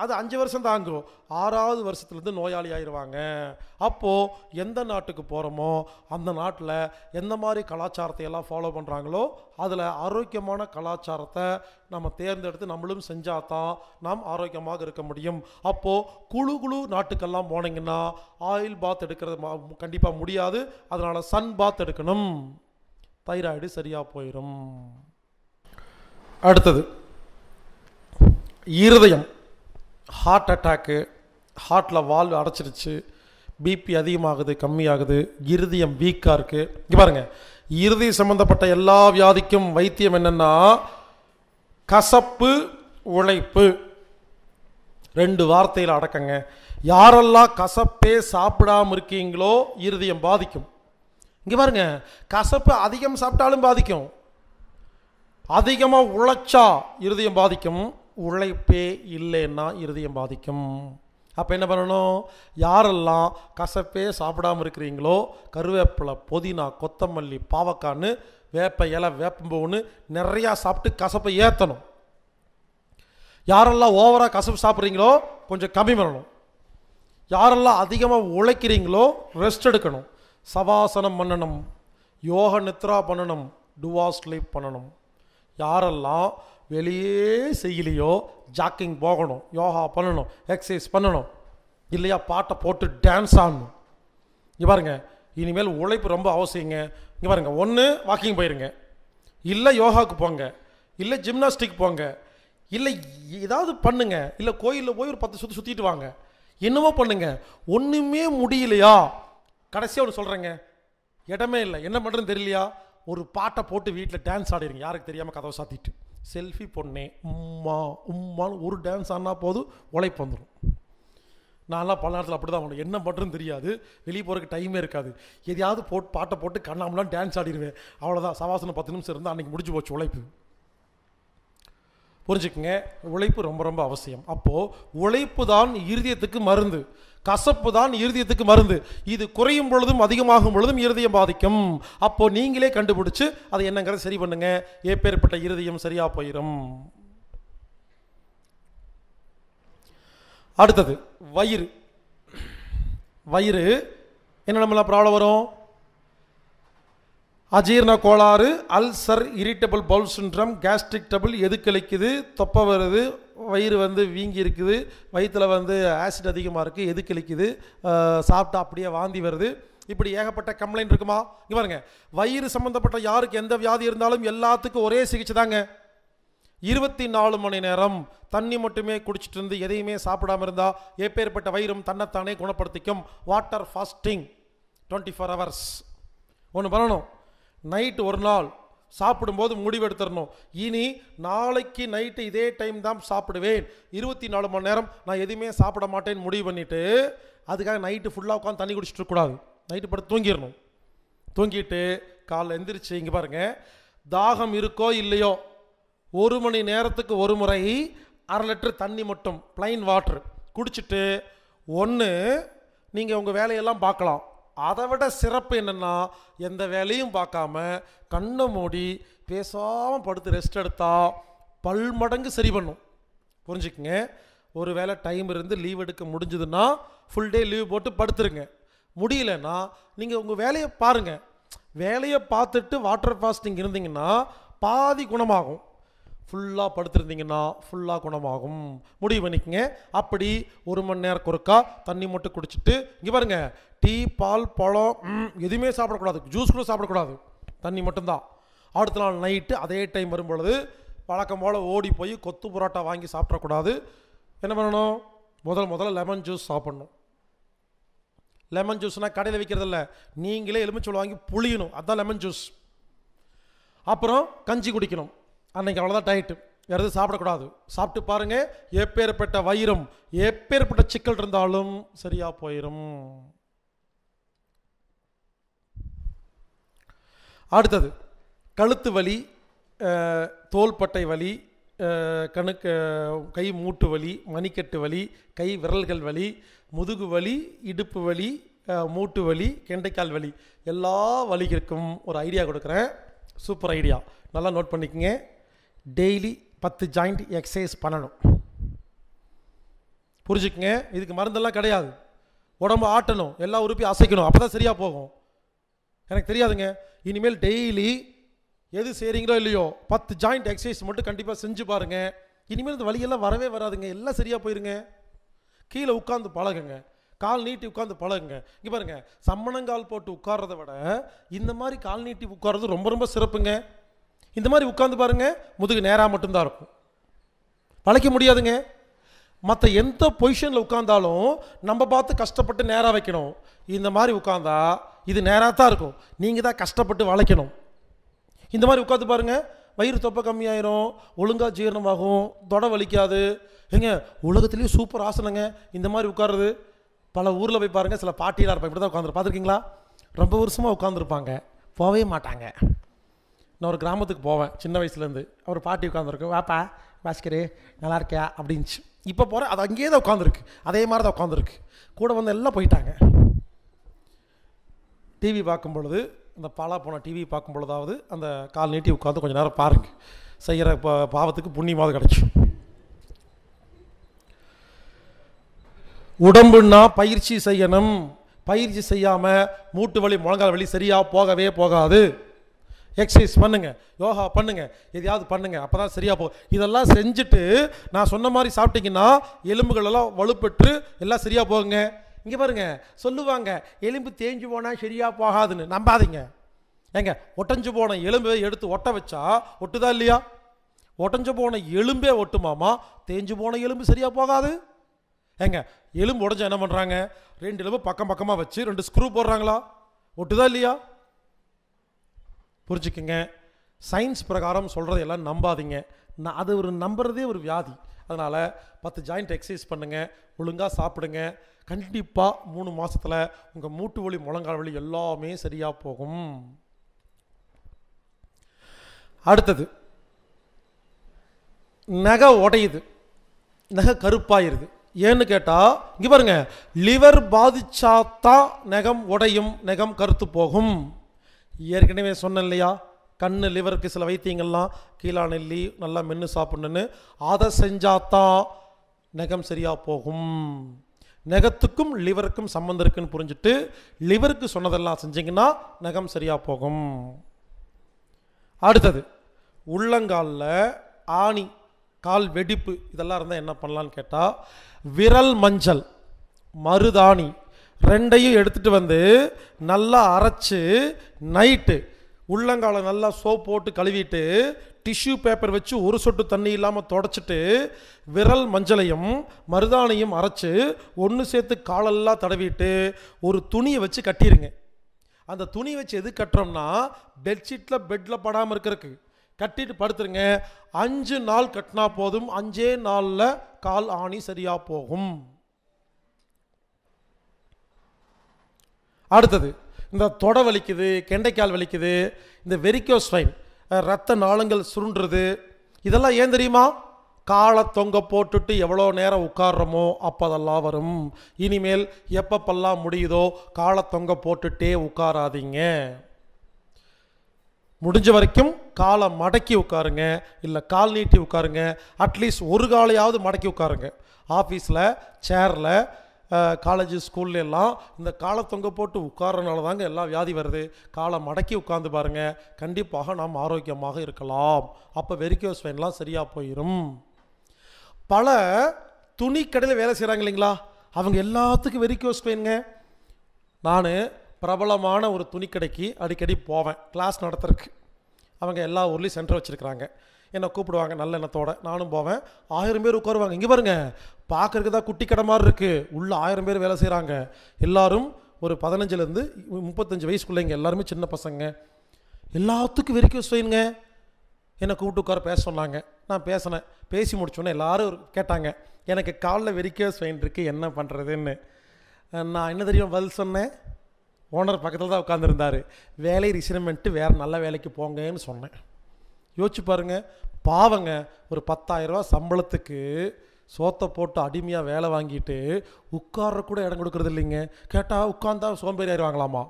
அது அஞ்சு வருஷம் தாங்கும் ஆறாவது வருஷத்துலேருந்து நோயாளி ஆயிடுவாங்க அப்போது எந்த நாட்டுக்கு போகிறோமோ அந்த நாட்டில் எந்த மாதிரி கலாச்சாரத்தை எல்லாம் ஃபாலோ பண்ணுறாங்களோ அதில் ஆரோக்கியமான கலாச்சாரத்தை நம்ம தேர்ந்தெடுத்து நம்மளும் செஞ்சால் தான் நாம் ஆரோக்கியமாக இருக்க முடியும் அப்போது குழு குழு நாட்டுக்கெல்லாம் போனீங்கன்னா ஆயில் பாத் எடுக்கிறது கண்டிப்பாக முடியாது அதனால் சன் பாத் எடுக்கணும் தைராய்டு சரியாக போயிடும் அடுத்தது இருதயம் ஹார்ட் அட்டாக்கு ஹார்ட்டில் வால்வ் அடைச்சிருச்சு பிபி அதிகமாகுது கம்மியாகுது இருதயம் வீக்காக இருக்குது இங்கே பாருங்கள் இறுதி சம்மந்தப்பட்ட எல்லா வியாதிக்கும் வைத்தியம் என்னென்னா கசப்பு உழைப்பு ரெண்டு வார்த்தையில் அடக்கங்க யாரெல்லாம் கசப்பே சாப்பிடாமல் இருக்கீங்களோ இருதயம் பாதிக்கும் இங்கே பாருங்க கசப்பு அதிகம் சாப்பிட்டாலும் பாதிக்கும் அதிகமாக உழைச்சா இருதயம் பாதிக்கும் உழைப்பே இல்லைன்னா இருதயம் பாதிக்கும் அப்போ என்ன பண்ணணும் யாரெல்லாம் கசப்பே சாப்பிடாமல் இருக்கிறீங்களோ கருவேப்பிலை புதினா கொத்தமல்லி பாவக்கான்னு வேப்ப இலை வேப்பம்பூன்னு நிறையா சாப்பிட்டு கசப்பை ஏற்றணும் யாரெல்லாம் ஓவராக கசப்பு சாப்பிட்றீங்களோ கொஞ்சம் கம்மி பண்ணணும் யாரெல்லாம் அதிகமாக உழைக்கிறீங்களோ ரெஸ்ட் எடுக்கணும் சவாசனம் பண்ணணும் யோக நித்ரா பண்ணணும் டுவாஸ்லீப் பண்ணணும் யாரெல்லாம் வெளியே செய்யலையோ ஜாக்கிங் போகணும் யோகா பண்ணணும் எக்ஸசைஸ் பண்ணணும் இல்லையா பாட்டை போட்டு டான்ஸ் ஆடணும் இங்கே பாருங்க இனிமேல் உழைப்பு ரொம்ப அவசியங்க இங்கே பாருங்க ஒன்று வாக்கிங் போயிருங்க இல்லை யோகாவுக்கு போங்க இல்லை ஜிம்னாஸ்டிக் போங்க இல்லை ஏதாவது பண்ணுங்க இல்லை கோயிலில் போய் ஒரு பத்து சுற்றி சுற்றிட்டு வாங்க என்னவோ பண்ணுங்க ஒன்றுமே முடியலையா கடைசியாக ஒன்று சொல்கிறேங்க இடமே இல்லை என்ன பண்ணுறதுன்னு தெரியலையா ஒரு பாட்டை போட்டு வீட்டில் டான்ஸ் ஆடிடுங்க யாருக்கு தெரியாமல் கதவை சாத்திட்டு செல்ஃபி பொண்ணே உம்மா உம்மான்னு ஒரு டான்ஸ் ஆனால் போதும் உழைப்பு வந்துடும் நான்லாம் பல நேரத்தில் அப்படி தான் என்ன பண்ணுறதுன்னு தெரியாது வெளியே போகிறதுக்கு டைமே இருக்காது எதையாவது போட்டு பாட்டை போட்டு கண்ணாமலாம் டான்ஸ் ஆடிடுவேன் அவ்வளோதான் சவாசனம் பத்து நிமிஷம் இருந்தால் அன்றைக்கி முடிஞ்சு போச்சு உழைப்பு புரிஞ்சுக்கங்க உழைப்பு ரொம்ப ரொம்ப அவசியம் அப்போது உழைப்பு தான் இருதயத்துக்கு மருந்து கசப்பு தான் இருதயத்துக்கு மருந்து இது குறையும் பொழுதும் அதிகமாகும் பொழுதும் இருதயம் பாதிக்கும் அப்போது நீங்களே கண்டுபிடிச்சு அதை என்னங்கிறத சரி பண்ணுங்க ஏப்பேற்பட்ட இருதயம் சரியாக போயிடும் அடுத்தது வயிறு வயிறு என்ன நம்மளா ப்ராப்ளம் வரும் அஜீர்ண கோளாறு ulcer irritable bowel syndrome gastric டபுள் எது கழிக்குது தொப்பை வருது வயிறு வந்து வீங்கி இருக்குது வயிற்றில் வந்து ஆசிட் அதிகமாக இருக்குது எது கிழிக்குது சாப்பிட்டா அப்படியே வாந்தி வருது இப்படி ஏகப்பட்ட கம்ப்ளைண்ட் இருக்குமா இங்கே பாருங்க வயிறு சம்மந்தப்பட்ட யாருக்கு எந்த வியாதி இருந்தாலும் எல்லாத்துக்கும் ஒரே சிகிச்சை தாங்க இருபத்தி நாலு மணி நேரம் தண்ணி மட்டுமே குடிச்சிட்டு இருந்து எதையுமே சாப்பிடாமல் இருந்தால் எப்பேற்பட்ட வயிறும் தன்னைத்தானே குணப்படுத்திக்கும் water fasting twenty four hours ஒன்று பண்ணணும் நைட்டு ஒரு நாள் சாப்பிடும்போது முடிவெடுத்துடணும் இனி நாளைக்கு நைட்டு இதே டைம் தான் சாப்பிடுவேன் இருபத்தி நாலு மணி நேரம் நான் எதுவுமே சாப்பிட மாட்டேன்னு முடிவு பண்ணிவிட்டு அதுக்காக நைட்டு ஃபுல்லாக உட்காந்து தண்ணி குடிச்சிட்டு கூடாது நைட்டு படுத்து தூங்கிடணும் தூங்கிட்டு காலைல எந்திரிச்சு இங்கே பாருங்கள் தாகம் இருக்கோ இல்லையோ ஒரு மணி நேரத்துக்கு ஒரு முறை அரை லிட்டர் தண்ணி மட்டும் ப்ளைன் வாட்ரு குடிச்சிட்டு ஒன்று நீங்கள் உங்கள் வேலையெல்லாம் பார்க்கலாம் அதை விட சிறப்பு என்னென்னா எந்த வேலையும் பார்க்காம கண்ணை மூடி பேசாமல் படுத்து ரெஸ்ட் எடுத்தால் பல் மடங்கு சரி பண்ணும் புரிஞ்சுக்குங்க ஒரு வேளை டைம் இருந்து லீவ் எடுக்க முடிஞ்சதுன்னா ஃபுல் டே லீவ் போட்டு படுத்துருங்க முடியலன்னா நீங்கள் உங்கள் வேலையை பாருங்கள் வேலையை பார்த்துட்டு வாட்டர் ஃபாஸ்டிங் இருந்தீங்கன்னா பாதி குணமாகும் ஃபுல்லாக படுத்திருந்தீங்கன்னா ஃபுல்லாக குணமாகும் முடிவு பண்ணிக்கங்க அப்படி ஒரு மணி நேரம் குறுக்கா தண்ணி மட்டும் குடிச்சிட்டு இங்கே பாருங்கள் டீ பால் பழம் எதுவுமே சாப்பிடக்கூடாது ஜூஸ் கூட சாப்பிடக்கூடாது தண்ணி மட்டும்தான் அடுத்த நாள் நைட்டு அதே டைம் வரும்பொழுது வழக்கம் போல் ஓடி போய் கொத்து புரோட்டா வாங்கி சாப்பிடக்கூடாது என்ன பண்ணணும் முதல் முதல்ல லெமன் ஜூஸ் சாப்பிட்ணும் லெமன் ஜூஸ்னால் கடையில் விற்கிறதில்ல நீங்களே எலுமிச்சோளம் வாங்கி புளியணும் அதுதான் லெமன் ஜூஸ் அப்புறம் கஞ்சி குடிக்கணும் அன்னைக்கு அவ்வளோதான் டயட்டு வேறு எதுவும் சாப்பிடக்கூடாது சாப்பிட்டு பாருங்கள் எப்பேற்பட்ட வயிறும் எப்பேற்பட்ட சிக்கல் இருந்தாலும் சரியாக போயிடும் அடுத்தது கழுத்து வலி தோள்பட்டை வலி கணுக்கு கை மூட்டு வலி மணிக்கட்டு வலி கை விரல்கள் வலி முதுகு வலி இடுப்பு வலி மூட்டு வலி கெண்டைக்கால் வலி எல்லா வலிகளுக்கும் ஒரு ஐடியா கொடுக்குறேன் சூப்பர் ஐடியா நல்லா நோட் பண்ணிக்கோங்க டெய்லி பத்து ஜாயிண்ட் எக்ஸசைஸ் பண்ணணும் புரிஞ்சுக்குங்க இதுக்கு மருந்தெல்லாம் கிடையாது உடம்பு ஆட்டணும் எல்லா உறுப்பையும் அசைக்கணும் அப்போ தான் சரியாக போகும் எனக்கு தெரியாதுங்க இனிமேல் டெய்லி எது செய்கிறீங்களோ இல்லையோ பத்து ஜாயிண்ட் எக்ஸசைஸ் மட்டும் கண்டிப்பாக செஞ்சு பாருங்கள் இனிமேல் இந்த வழியெல்லாம் வரவே வராதுங்க எல்லாம் சரியாக போயிருங்க கீழே உட்காந்து பழகுங்க கால் நீட்டி உட்காந்து பழகுங்க இங்கே பாருங்கள் சம்மணங்கால் போட்டு உட்கார்றத விட இந்த மாதிரி கால் நீட்டி உட்கார்றது ரொம்ப ரொம்ப சிறப்புங்க இந்த மாதிரி உட்காந்து பாருங்கள் முதுகு நேராக மட்டும்தான் இருக்கும் வளைக்க முடியாதுங்க மற்ற எந்த பொசிஷனில் உட்காந்தாலும் நம்ம பார்த்து கஷ்டப்பட்டு நேராக வைக்கணும் இந்த மாதிரி உட்காந்தா இது நேராக தான் இருக்கும் நீங்கள் தான் கஷ்டப்பட்டு வளைக்கணும் இந்த மாதிரி உட்காந்து பாருங்கள் வயிறு தொப்பை கம்மியாயிரும் ஒழுங்காக ஜீரணமாகும் தொடை வலிக்காது ஏங்க உலகத்துலேயும் சூப்பர் ஆசனங்க இந்த மாதிரி உட்காருறது பல ஊரில் போய் பாருங்கள் சில பாட்டியெல்லாம் இருப்பாங்க இப்படி தான் உட்காந்துரு பார்த்துருக்கீங்களா ரொம்ப வருஷமாக உட்காந்துருப்பாங்க போகவே மாட்டாங்க நான் ஒரு கிராமத்துக்கு போவேன் சின்ன வயசுலேருந்து அவர் பாட்டி உட்காந்துருக்கு வாப்பா பாஸ்கரே நல்லா இருக்கியா அப்படின்ச்சு இப்போ போகிறேன் அது அங்கேயே தான் உட்காந்துருக்கு அதே மாதிரி தான் உட்காந்துருக்கு கூட வந்து எல்லாம் போயிட்டாங்க டிவி பார்க்கும் பொழுது அந்த பாலா போன டிவி பார்க்கும் பொழுதாவது அந்த கால் நீட்டி உட்காந்து கொஞ்சம் நேரம் பாருங்க செய்கிற பாவத்துக்கு புண்ணியமாவது கிடச்சி உடம்புன்னா பயிற்சி செய்யணும் பயிற்சி செய்யாமல் மூட்டு வலி முழங்கால் வலி சரியாக போகவே போகாது எக்ஸசைஸ் பண்ணுங்கள் யோகா பண்ணுங்கள் எதையாவது பண்ணுங்கள் அப்போ தான் சரியாக போகும் இதெல்லாம் செஞ்சுட்டு நான் சொன்ன மாதிரி சாப்பிட்டீங்கன்னா எலும்புகளெல்லாம் வலுப்பெற்று எல்லாம் சரியாக போகுங்க இங்கே பாருங்கள் சொல்லுவாங்க எலும்பு தேஞ்சு போனால் சரியாக போகாதுன்னு நம்பாதீங்க ஏங்க ஒட்டஞ்சு போன எலும்பை எடுத்து ஒட்ட வச்சா ஒட்டுதா இல்லையா ஒட்டஞ்சு போன எலும்பே ஒட்டுமாமா தேஞ்சு போன எலும்பு சரியாக போகாது ஏங்க எலும்பு உடஞ்சா என்ன பண்ணுறாங்க ரெண்டு எலும்பு பக்கம் பக்கமாக வச்சு ரெண்டு ஸ்க்ரூ போடுறாங்களா ஒட்டுதா இல்லையா புரிஞ்சுக்கோங்க சயின்ஸ் பிரகாரம் சொல்கிறது எல்லாம் நம்பாதீங்க நான் அது ஒரு நம்புறதே ஒரு வியாதி அதனால் பத்து ஜாயிண்ட் எக்ஸசைஸ் பண்ணுங்கள் ஒழுங்காக சாப்பிடுங்க கண்டிப்பாக மூணு மாதத்தில் உங்கள் மூட்டு வலி முழங்கால் வலி எல்லாமே சரியாக போகும் அடுத்தது நகை உடையுது நகை கருப்பாயிருது ஏன்னு கேட்டால் இங்கே பாருங்கள் லிவர் பாதிச்சா தான் நகம் உடையும் நகம் கருத்து போகும் ஏற்கனவே சொன்னேன் இல்லையா கண் லிவருக்கு சில வைத்தியங்கள்லாம் கீழா நெல்லி நல்லா மென்று சாப்பிடணுன்னு அதை செஞ்சாதான் நகம் சரியாக போகும் நகத்துக்கும் லிவருக்கும் சம்மந்தம் இருக்குன்னு புரிஞ்சுட்டு லிவருக்கு சொன்னதெல்லாம் செஞ்சிங்கன்னா நகம் சரியாக போகும் அடுத்தது உள்ளங்காலில் ஆணி கால் வெடிப்பு இதெல்லாம் இருந்தால் என்ன பண்ணலான்னு கேட்டால் விரல் மஞ்சள் மருதாணி ரெண்டையும் எடுத்துகிட்டு வந்து நல்லா அரைச்சி நைட்டு உள்ளங்காலை நல்லா சோப் போட்டு கழுவிட்டு டிஷ்யூ பேப்பர் வச்சு ஒரு சொட்டு தண்ணி இல்லாமல் தொடச்சிட்டு விரல் மஞ்சளையும் மருதானையும் அரைச்சி ஒன்று சேர்த்து காலெல்லாம் தடவிட்டு ஒரு துணியை வச்சு கட்டிடுங்க அந்த துணி வச்சு எது கட்டுறோம்னா பெட்ஷீட்டில் பெட்டில் படாமல் இருக்கிறதுக்கு கட்டிட்டு படுத்துருங்க அஞ்சு நாள் கட்டினா போதும் அஞ்சே நாளில் கால் ஆணி சரியாக போகும் அடுத்தது இந்த தொடை வலிக்குது கெண்டைக்கால் வலிக்குது இந்த வெரிக்கோ ஸ்வைன் ரத்த நாளங்கள் சுருண்டுறது இதெல்லாம் ஏன் தெரியுமா காலை தொங்க போட்டுட்டு எவ்வளோ நேரம் உட்காடுறோமோ அப்போதெல்லாம் வரும் இனிமேல் எப்பப்பெல்லாம் முடியுதோ காலை தொங்க போட்டுட்டே உட்காராதீங்க முடிஞ்ச வரைக்கும் காலை மடக்கி உட்காருங்க இல்லை கால் நீட்டி உட்காருங்க அட்லீஸ்ட் ஒரு காலையாவது மடக்கி உட்காருங்க ஆஃபீஸில் சேரில் காலேஜ் ஸ்கூல்ல எல்லாம் இந்த காலை தொங்க போட்டு உட்காரனால தாங்க எல்லா வியாதி வருது காலை மடக்கி உட்காந்து பாருங்க கண்டிப்பாக நாம் ஆரோக்கியமாக இருக்கலாம் அப்போ வெரிக்கோஸ் வெயின்லாம் சரியாக போயிடும் பல துணி கடையில் வேலை செய்கிறாங்க இல்லைங்களா அவங்க எல்லாத்துக்கும் வெரிக்கோஸ் வெயின்ங்க நான் பிரபலமான ஒரு துணி கடைக்கு அடிக்கடி போவேன் கிளாஸ் நடத்துறதுக்கு அவங்க எல்லா ஊர்லேயும் சென்டர் வச்சுருக்கிறாங்க என்னை கூப்பிடுவாங்க நல்ல எண்ணத்தோட நானும் போவேன் ஆயிரம் பேர் உட்காருவாங்க இங்கே பாருங்க பார்க்கறதுக்கு தான் குட்டி கடை மாதிரி இருக்குது உள்ளே ஆயிரம் பேர் வேலை செய்கிறாங்க எல்லோரும் ஒரு பதினஞ்சுலேருந்து முப்பத்தஞ்சு வயசுக்குள்ளேங்க எல்லாருமே சின்ன பசங்க எல்லாத்துக்கும் வெறிக்க செய்யுங்க என்னை கூப்பிட்டு உட்கார பேச சொன்னாங்க நான் பேசினேன் பேசி முடிச்சோன்னே எல்லோரும் கேட்டாங்க எனக்கு காலில் வெறிக்க ஸ்வெயின் இருக்குது என்ன பண்ணுறதுன்னு நான் என்ன தெரியும் பதில் சொன்னேன் ஓனர் பக்கத்தில் தான் உட்காந்துருந்தார் வேலை ரிசைன்மெண்ட்டு வேறு நல்ல வேலைக்கு போங்கன்னு சொன்னேன் யோசிச்சு பாருங்க பாவங்க ஒரு ரூபா சம்பளத்துக்கு சோத்தை போட்டு அடிமையாக வேலை வாங்கிட்டு உட்கார கூட இடம் கொடுக்கறது இல்லைங்க கேட்டால் உட்காந்தா சோம்பேறி ஆயிடுவாங்களாமா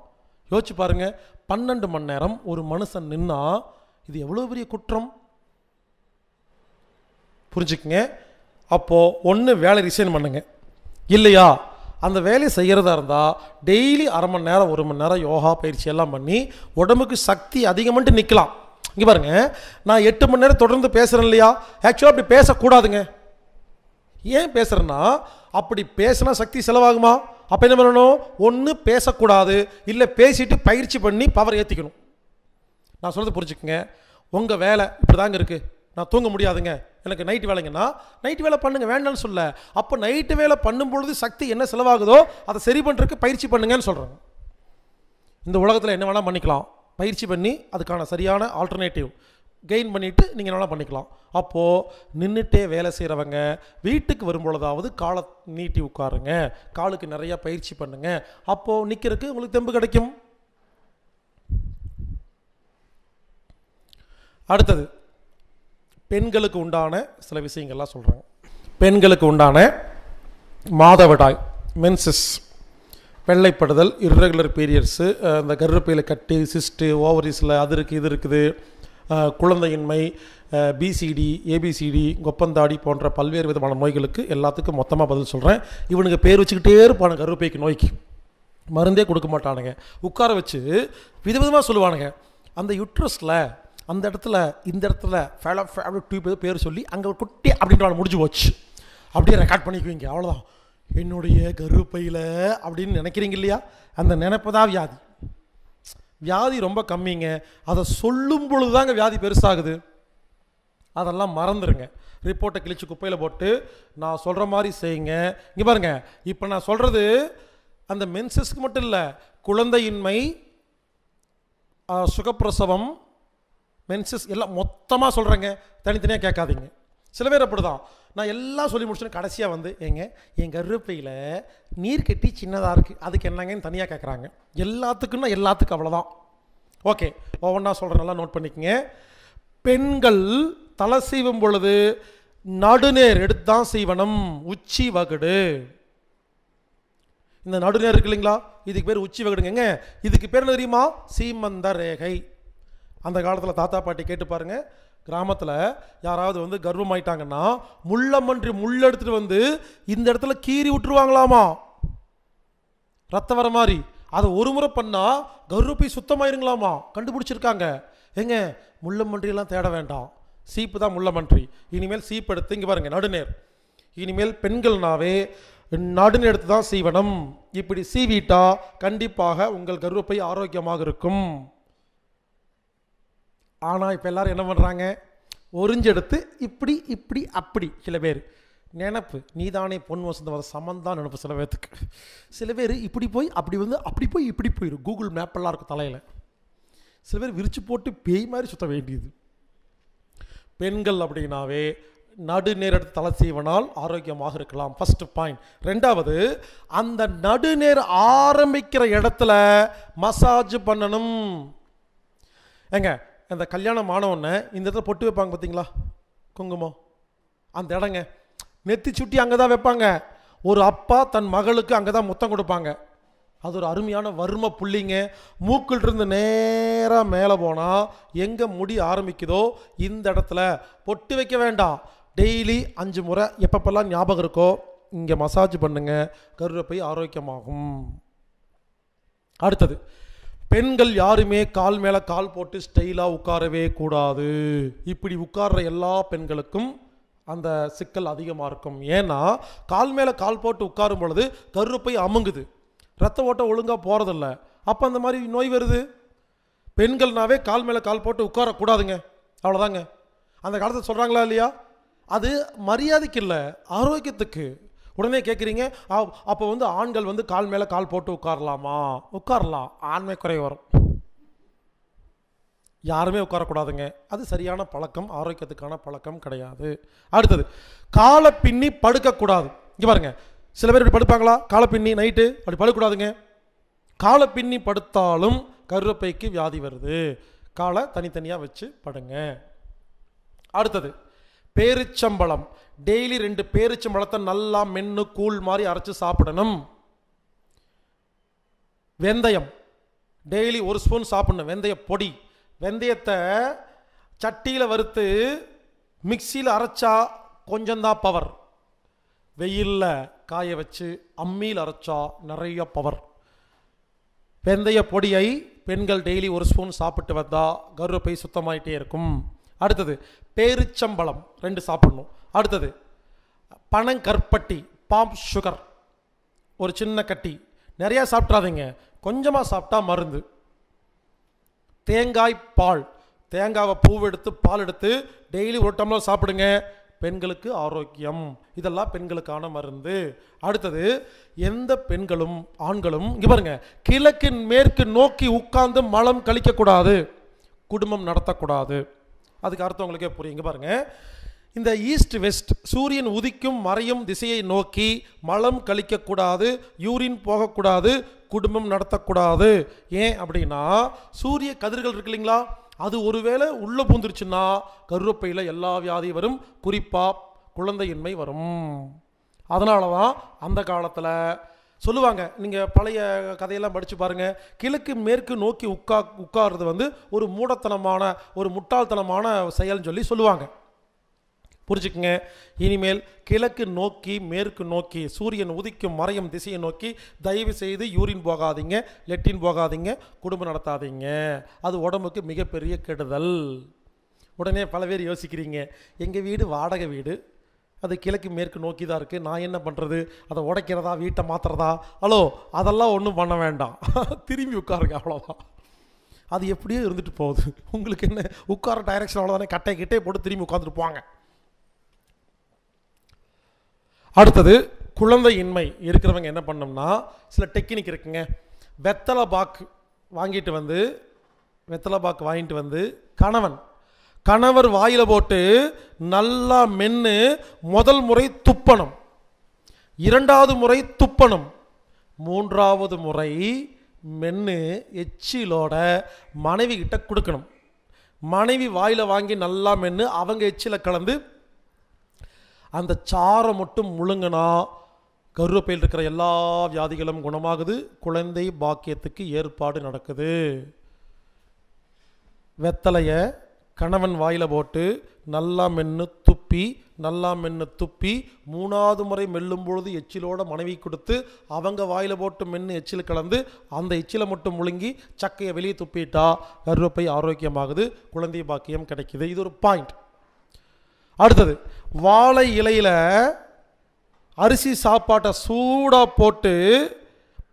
யோசிச்சு பாருங்க பன்னெண்டு மணி நேரம் ஒரு மனுஷன் நின்னா இது எவ்வளோ பெரிய குற்றம் புரிஞ்சுக்குங்க அப்போது ஒன்று வேலை ரிசைன் பண்ணுங்க இல்லையா அந்த வேலையை செய்கிறதா இருந்தால் டெய்லி அரை மணி நேரம் ஒரு மணி நேரம் யோகா பயிற்சி எல்லாம் பண்ணி உடம்புக்கு சக்தி அதிகமன்ட்டு நிற்கலாம் இங்கே பாருங்கள் நான் எட்டு மணி நேரம் தொடர்ந்து பேசுகிறேன் இல்லையா ஆக்சுவலாக அப்படி பேசக்கூடாதுங்க ஏன் பேசுகிறேன்னா அப்படி பேசினா சக்தி செலவாகுமா அப்போ என்ன பண்ணணும் ஒன்று பேசக்கூடாது இல்லை பேசிட்டு பயிற்சி பண்ணி பவர் ஏற்றிக்கணும் நான் சொல்கிறது புரிஞ்சுக்கங்க உங்கள் வேலை இப்படி தாங்க இருக்குது நான் தூங்க முடியாதுங்க எனக்கு நைட் வேலைங்கன்னா நைட் வேலை பண்ணுங்க வேண்டாம்னு சொல்ல அப்போ நைட்டு வேலை பண்ணும் பொழுது சக்தி என்ன செலவாகுதோ அதை சரி பண்ணுறதுக்கு பயிற்சி பண்ணுங்கன்னு சொல்கிறேன் இந்த உலகத்தில் என்ன வேணால் பண்ணிக்கலாம் பயிற்சி பண்ணி அதுக்கான சரியான ஆல்டர்னேட்டிவ் கெயின் பண்ணிவிட்டு நீங்கள் நல்லா பண்ணிக்கலாம் அப்போது நின்றுட்டே வேலை செய்கிறவங்க வீட்டுக்கு வரும்பொழுதாவது காலை நீட்டி உட்காருங்க காலுக்கு நிறையா பயிற்சி பண்ணுங்கள் அப்போது நிற்கிறதுக்கு உங்களுக்கு தெம்பு கிடைக்கும் அடுத்தது பெண்களுக்கு உண்டான சில விஷயங்கள்லாம் சொல்கிறாங்க பெண்களுக்கு உண்டான மாதவிடாய் மென்சஸ் வெள்ளைப்படுதல் இர்ரெகுலர் பீரியட்ஸு அந்த கர்ப்பையில் கட்டி சிஸ்ட்டு ஓவரிஸில் அது இருக்குது இது இருக்குது குழந்தையின்மை பிசிடி ஏபிசிடி கொப்பந்தாடி போன்ற பல்வேறு விதமான நோய்களுக்கு எல்லாத்துக்கும் மொத்தமாக பதில் சொல்கிறேன் இவனுங்க பேர் வச்சுக்கிட்டே இருப்பானுங்க கருப்பைக்கு நோய்க்கு மருந்தே கொடுக்க மாட்டானுங்க உட்கார வச்சு விதவிதமாக சொல்லுவானுங்க அந்த யுட்ரஸில் அந்த இடத்துல இந்த இடத்துல ஃபேலோ ஃபேலோ டியூப் பேர் சொல்லி அங்கே குட்டி அப்படின்ற முடிஞ்சு போச்சு அப்படியே ரெக்கார்ட் பண்ணிக்குவீங்க அவ்வளோதான் என்னுடைய கருப்பையில் அப்படின்னு நினைக்கிறீங்க இல்லையா அந்த நினைப்பு தான் வியாதி வியாதி ரொம்ப கம்மிங்க அதை சொல்லும் பொழுது தாங்க வியாதி பெருசாகுது அதெல்லாம் மறந்துடுங்க ரிப்போர்ட்டை கிழிச்சு குப்பையில் போட்டு நான் சொல்கிற மாதிரி செய்யுங்க இங்கே பாருங்கள் இப்போ நான் சொல்கிறது அந்த மென்சஸ்க்கு மட்டும் இல்லை குழந்தையின்மை சுகப்பிரசவம் மென்சஸ் எல்லாம் மொத்தமாக சொல்கிறேங்க தனித்தனியாக கேட்காதீங்க சில பேர் அப்படி தான் நான் எல்லாம் சொல்லி முடிச்சுன்னு கடைசியாக வந்து ஏங்க என் கருப்பையில் நீர் கட்டி சின்னதாக இருக்குது அதுக்கு என்னங்கன்னு தனியாக கேட்குறாங்க எல்லாத்துக்குன்னா எல்லாத்துக்கும் அவ்வளோதான் ஓகே ஒவ்வொன்றா சொல்கிற நல்லா நோட் பண்ணிக்கங்க பெண்கள் தலை சீவும் பொழுது நடுநேர் எடுத்தான் சீவனம் உச்சி வகுடு இந்த நடுநேர் இருக்கு இல்லைங்களா இதுக்கு பேர் உச்சி வகுடுங்க இதுக்கு பேர் தெரியுமா சீமந்த ரேகை அந்த காலத்தில் தாத்தா பாட்டி கேட்டு பாருங்கள் கிராமத்தில் யாராவது வந்து கர்வம் ஆயிட்டாங்கன்னா முள்ளமன்றி முள் எடுத்துகிட்டு வந்து இந்த இடத்துல கீறி விட்டுருவாங்களாமா ரத்த வர மாதிரி அதை ஒரு முறை பண்ணால் கர்வப்பை சுத்தமாயிருங்களாமா கண்டுபிடிச்சிருக்காங்க ஏங்க முள்ளமன்றியெல்லாம் தேட வேண்டாம் சீப்பு தான் முள்ளமன்றி இனிமேல் சீப்பு எடுத்து இங்கே பாருங்கள் நடுநேர் இனிமேல் பெண்கள்னாவே நடுநேர் எடுத்து தான் சீவனம் இப்படி சீவிட்டா கண்டிப்பாக உங்கள் கர்வப்பை ஆரோக்கியமாக இருக்கும் ஆனால் இப்போ எல்லோரும் என்ன பண்ணுறாங்க ஒரிஞ்செடுத்து இப்படி இப்படி அப்படி சில பேர் நினப்பு நீதானே பொன் வசந்த வர சமந்தான் நினப்பு சில பேர்த்துக்கு சில பேர் இப்படி போய் அப்படி வந்து அப்படி போய் இப்படி போயிடும் கூகுள் மேப்பெல்லாம் இருக்கும் தலையில் சில பேர் விரித்து போட்டு பேய் மாதிரி சுற்ற வேண்டியது பெண்கள் அப்படின்னாவே நடுநேர தலை செய்வனால் ஆரோக்கியமாக இருக்கலாம் ஃபஸ்ட்டு பாயிண்ட் ரெண்டாவது அந்த நடுநேர் ஆரம்பிக்கிற இடத்துல மசாஜ் பண்ணணும் எங்க அந்த கல்யாணம் ஆனவுடனே இந்த இடத்துல பொட்டு வைப்பாங்க பார்த்தீங்களா குங்குமம் அந்த இடங்க நெத்தி சுட்டி அங்கே தான் வைப்பாங்க ஒரு அப்பா தன் மகளுக்கு அங்கே தான் முத்தம் கொடுப்பாங்க அது ஒரு அருமையான வறும புள்ளிங்க மூக்கில் இருந்து நேராக மேலே போனால் எங்கே முடி ஆரம்பிக்குதோ இந்த இடத்துல பொட்டு வைக்க வேண்டாம் டெய்லி அஞ்சு முறை எப்பப்பெல்லாம் ஞாபகம் இருக்கோ இங்கே மசாஜ் பண்ணுங்கள் கருவை போய் ஆரோக்கியமாகும் அடுத்தது பெண்கள் யாருமே கால் மேலே கால் போட்டு ஸ்டைலாக உட்காரவே கூடாது இப்படி உட்கார்ற எல்லா பெண்களுக்கும் அந்த சிக்கல் அதிகமாக இருக்கும் ஏன்னா கால் மேலே கால் போட்டு உட்காரும் பொழுது கருப்பை அமுங்குது ரத்த ஓட்டம் ஒழுங்காக போகிறதில்ல அப்போ அந்த மாதிரி நோய் வருது பெண்கள்னாவே கால் மேலே கால் போட்டு உட்காரக்கூடாதுங்க அவ்வளோதாங்க அந்த காலத்தை சொல்கிறாங்களா இல்லையா அது மரியாதைக்கு இல்லை ஆரோக்கியத்துக்கு உடனே கேட்குறீங்க அப்போ வந்து ஆண்கள் வந்து கால் மேலே கால் போட்டு உட்காரலாமா உட்காரலாம் ஆண்மை குறை வரும் யாருமே உட்காரக்கூடாதுங்க அது சரியான பழக்கம் ஆரோக்கியத்துக்கான பழக்கம் கிடையாது அடுத்தது காலை பின்னி படுக்கக்கூடாது இங்கே பாருங்கள் சில பேர் இப்படி படுப்பாங்களா காலை பின்னி நைட்டு அப்படி படுக்கக்கூடாதுங்க காலை பின்னி படுத்தாலும் கருவப்பைக்கு வியாதி வருது காலை தனித்தனியாக வச்சு படுங்க அடுத்தது பேரிச்சம்பழம் டெய்லி ரெண்டு பேரிச்சம்பழத்தை நல்லா மென்று கூழ் மாதிரி அரைச்சி சாப்பிடணும் வெந்தயம் டெய்லி ஒரு ஸ்பூன் சாப்பிடணும் வெந்தய பொடி வெந்தயத்தை சட்டியில் வறுத்து மிக்சியில் அரைச்சா கொஞ்சம்தான் பவர் வெயிலில் காய வச்சு அம்மியில் அரைச்சா நிறைய பவர் வெந்தய பொடியை பெண்கள் டெய்லி ஒரு ஸ்பூன் சாப்பிட்டு வந்தால் கருவப்பை சுத்தமாயிட்டே இருக்கும் அடுத்தது பேரிச்சம்பழம் ரெண்டு சாப்பிட்ணும் அடுத்தது பனங்கற்பட்டி பாம் சுகர் ஒரு சின்ன கட்டி நிறையா சாப்பிட்றாதீங்க கொஞ்சமாக சாப்பிட்டா மருந்து தேங்காய் பால் தேங்காவை பூ எடுத்து பால் எடுத்து டெய்லி ஒரு டம்ளர் சாப்பிடுங்க பெண்களுக்கு ஆரோக்கியம் இதெல்லாம் பெண்களுக்கான மருந்து அடுத்தது எந்த பெண்களும் ஆண்களும் இங்கே பாருங்க கிழக்கின் மேற்கு நோக்கி உட்கார்ந்து மலம் கழிக்கக்கூடாது குடும்பம் நடத்தக்கூடாது அதுக்கு அர்த்தம் உங்களுக்கே புரியுங்க பாருங்கள் இந்த ஈஸ்ட் வெஸ்ட் சூரியன் உதிக்கும் மறையும் திசையை நோக்கி மலம் கழிக்கக்கூடாது யூரின் போகக்கூடாது குடும்பம் நடத்தக்கூடாது ஏன் அப்படின்னா சூரிய கதிர்கள் இருக்கு இல்லைங்களா அது ஒருவேளை உள்ளே பூந்துருச்சுன்னா கருவப்பையில் எல்லா வியாதியும் வரும் குறிப்பாக குழந்தையின்மை வரும் அதனால தான் அந்த காலத்தில் சொல்லுவாங்க நீங்கள் பழைய கதையெல்லாம் படித்து பாருங்கள் கிழக்கு மேற்கு நோக்கி உட்கா உட்கார்றது வந்து ஒரு மூடத்தனமான ஒரு முட்டாள்தனமான செயல்னு சொல்லி சொல்லுவாங்க புரிஞ்சுக்குங்க இனிமேல் கிழக்கு நோக்கி மேற்கு நோக்கி சூரியன் உதிக்கும் மறையும் திசையை நோக்கி தயவு செய்து யூரின் போகாதீங்க லெட்டின் போகாதீங்க குடும்பம் நடத்தாதீங்க அது உடம்புக்கு மிகப்பெரிய கெடுதல் உடனே பல பேர் யோசிக்கிறீங்க எங்கள் வீடு வாடகை வீடு அது கிழக்கு மேற்கு நோக்கி தான் இருக்குது நான் என்ன பண்ணுறது அதை உடைக்கிறதா வீட்டை மாற்றுறதா ஹலோ அதெல்லாம் ஒன்றும் பண்ண வேண்டாம் திரும்பி உட்காருங்க அவ்வளோதான் அது எப்படியோ இருந்துட்டு போகுது உங்களுக்கு என்ன உட்கார டைரக்ஷன் அவ்வளோதானே கட்டை கிட்டே போட்டு திரும்பி உட்காந்துட்டு போவாங்க அடுத்தது குழந்தையின்மை இருக்கிறவங்க என்ன பண்ணோம்னா சில டெக்னிக் இருக்குங்க வெத்தலை பாக்கு வாங்கிட்டு வந்து வெத்தலை பாக்கு வாங்கிட்டு வந்து கணவன் கணவர் வாயில் போட்டு நல்லா மென்று முதல் முறை துப்பணும் இரண்டாவது முறை துப்பணும் மூன்றாவது முறை மென்று எச்சிலோட மனைவி கிட்ட கொடுக்கணும் மனைவி வாயில் வாங்கி நல்லா மென்று அவங்க எச்சில கலந்து அந்த சாரம் மட்டும் முழுங்கினா கருவேப்பையில் இருக்கிற எல்லா வியாதிகளும் குணமாகுது குழந்தை பாக்கியத்துக்கு ஏற்பாடு நடக்குது வெத்தலையை கணவன் வாயில் போட்டு நல்லா மென்று துப்பி நல்லா மென்று துப்பி மூணாவது முறை மெல்லும் பொழுது எச்சிலோட மனைவி கொடுத்து அவங்க வாயில் போட்டு மென்று எச்சில் கலந்து அந்த எச்சிலை மட்டும் முழுங்கி சக்கையை வெளியே துப்பிட்டா கருவப்பை ஆரோக்கியமாகுது குழந்தை பாக்கியம் கிடைக்கிது இது ஒரு பாயிண்ட் அடுத்தது வாழை இலையில் அரிசி சாப்பாட்டை சூடாக போட்டு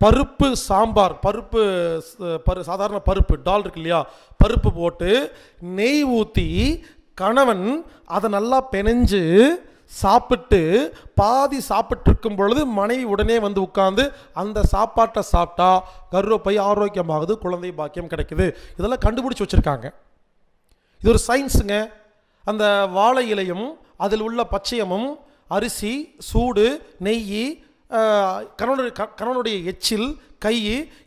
பருப்பு சாம்பார் பருப்பு பரு சாதாரண பருப்பு டால் இருக்கு இல்லையா பருப்பு போட்டு நெய் ஊற்றி கணவன் அதை நல்லா பெனஞ்சு சாப்பிட்டு பாதி சாப்பிட்டு இருக்கும் பொழுது மனைவி உடனே வந்து உட்காந்து அந்த சாப்பாட்டை சாப்பிட்டா பை ஆரோக்கியமாகுது குழந்தை பாக்கியம் கிடைக்குது இதெல்லாம் கண்டுபிடிச்சி வச்சுருக்காங்க இது ஒரு சயின்ஸுங்க அந்த வாழை இலையும் அதில் உள்ள பச்சையமும் அரிசி சூடு நெய் கணவனுடைய க கணவனுடைய எச்சில் கை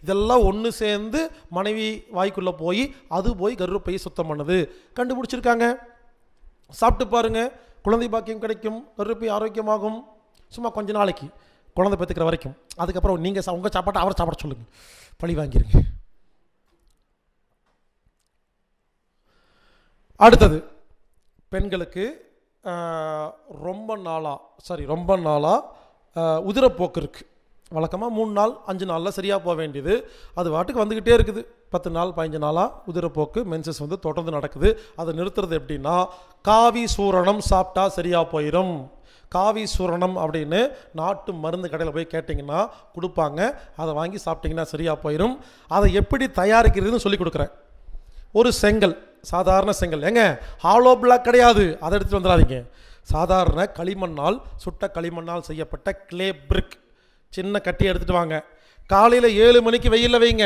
இதெல்லாம் ஒன்று சேர்ந்து மனைவி வாய்க்குள்ளே போய் அது போய் கருப்பையை சுத்தம் பண்ணுது கண்டுபிடிச்சிருக்காங்க சாப்பிட்டு பாருங்கள் குழந்தை பாக்கியம் கிடைக்கும் கருப்பை ஆரோக்கியமாகும் சும்மா கொஞ்ச நாளைக்கு குழந்தை பெற்றுக்கிற வரைக்கும் அதுக்கப்புறம் நீங்கள் சா உங்கள் சாப்பாட்டை அவரை சாப்பிட சொல்லுங்கள் பழி வாங்கிடுங்க அடுத்தது பெண்களுக்கு ரொம்ப நாளாக சாரி ரொம்ப நாளாக உதிரப்போக்கு இருக்குது வழக்கமாக மூணு நாள் அஞ்சு நாளில் சரியாக போக வேண்டியது அது வாட்டுக்கு வந்துக்கிட்டே இருக்குது பத்து நாள் பதினஞ்சு நாளாக உதிரப்போக்கு மென்சஸ் வந்து தொடர்ந்து நடக்குது அதை நிறுத்துறது எப்படின்னா காவி சூரணம் சாப்பிட்டா சரியாக போயிடும் காவி சூரணம் அப்படின்னு நாட்டு மருந்து கடையில் போய் கேட்டிங்கன்னா கொடுப்பாங்க அதை வாங்கி சாப்பிட்டிங்கன்னா சரியாக போயிடும் அதை எப்படி தயாரிக்கிறதுன்னு சொல்லி கொடுக்குறேன் ஒரு செங்கல் சாதாரண செங்கல் ஏங்க ஹாலோ பிளாக் கிடையாது அதை எடுத்துகிட்டு வந்துடாதீங்க சாதாரண களிமண்ணால் சுட்ட களிமண்ணால் செய்யப்பட்ட கிளே பிரிக் சின்ன கட்டி எடுத்துகிட்டு வாங்க காலையில் ஏழு மணிக்கு வெயிலில் வைங்க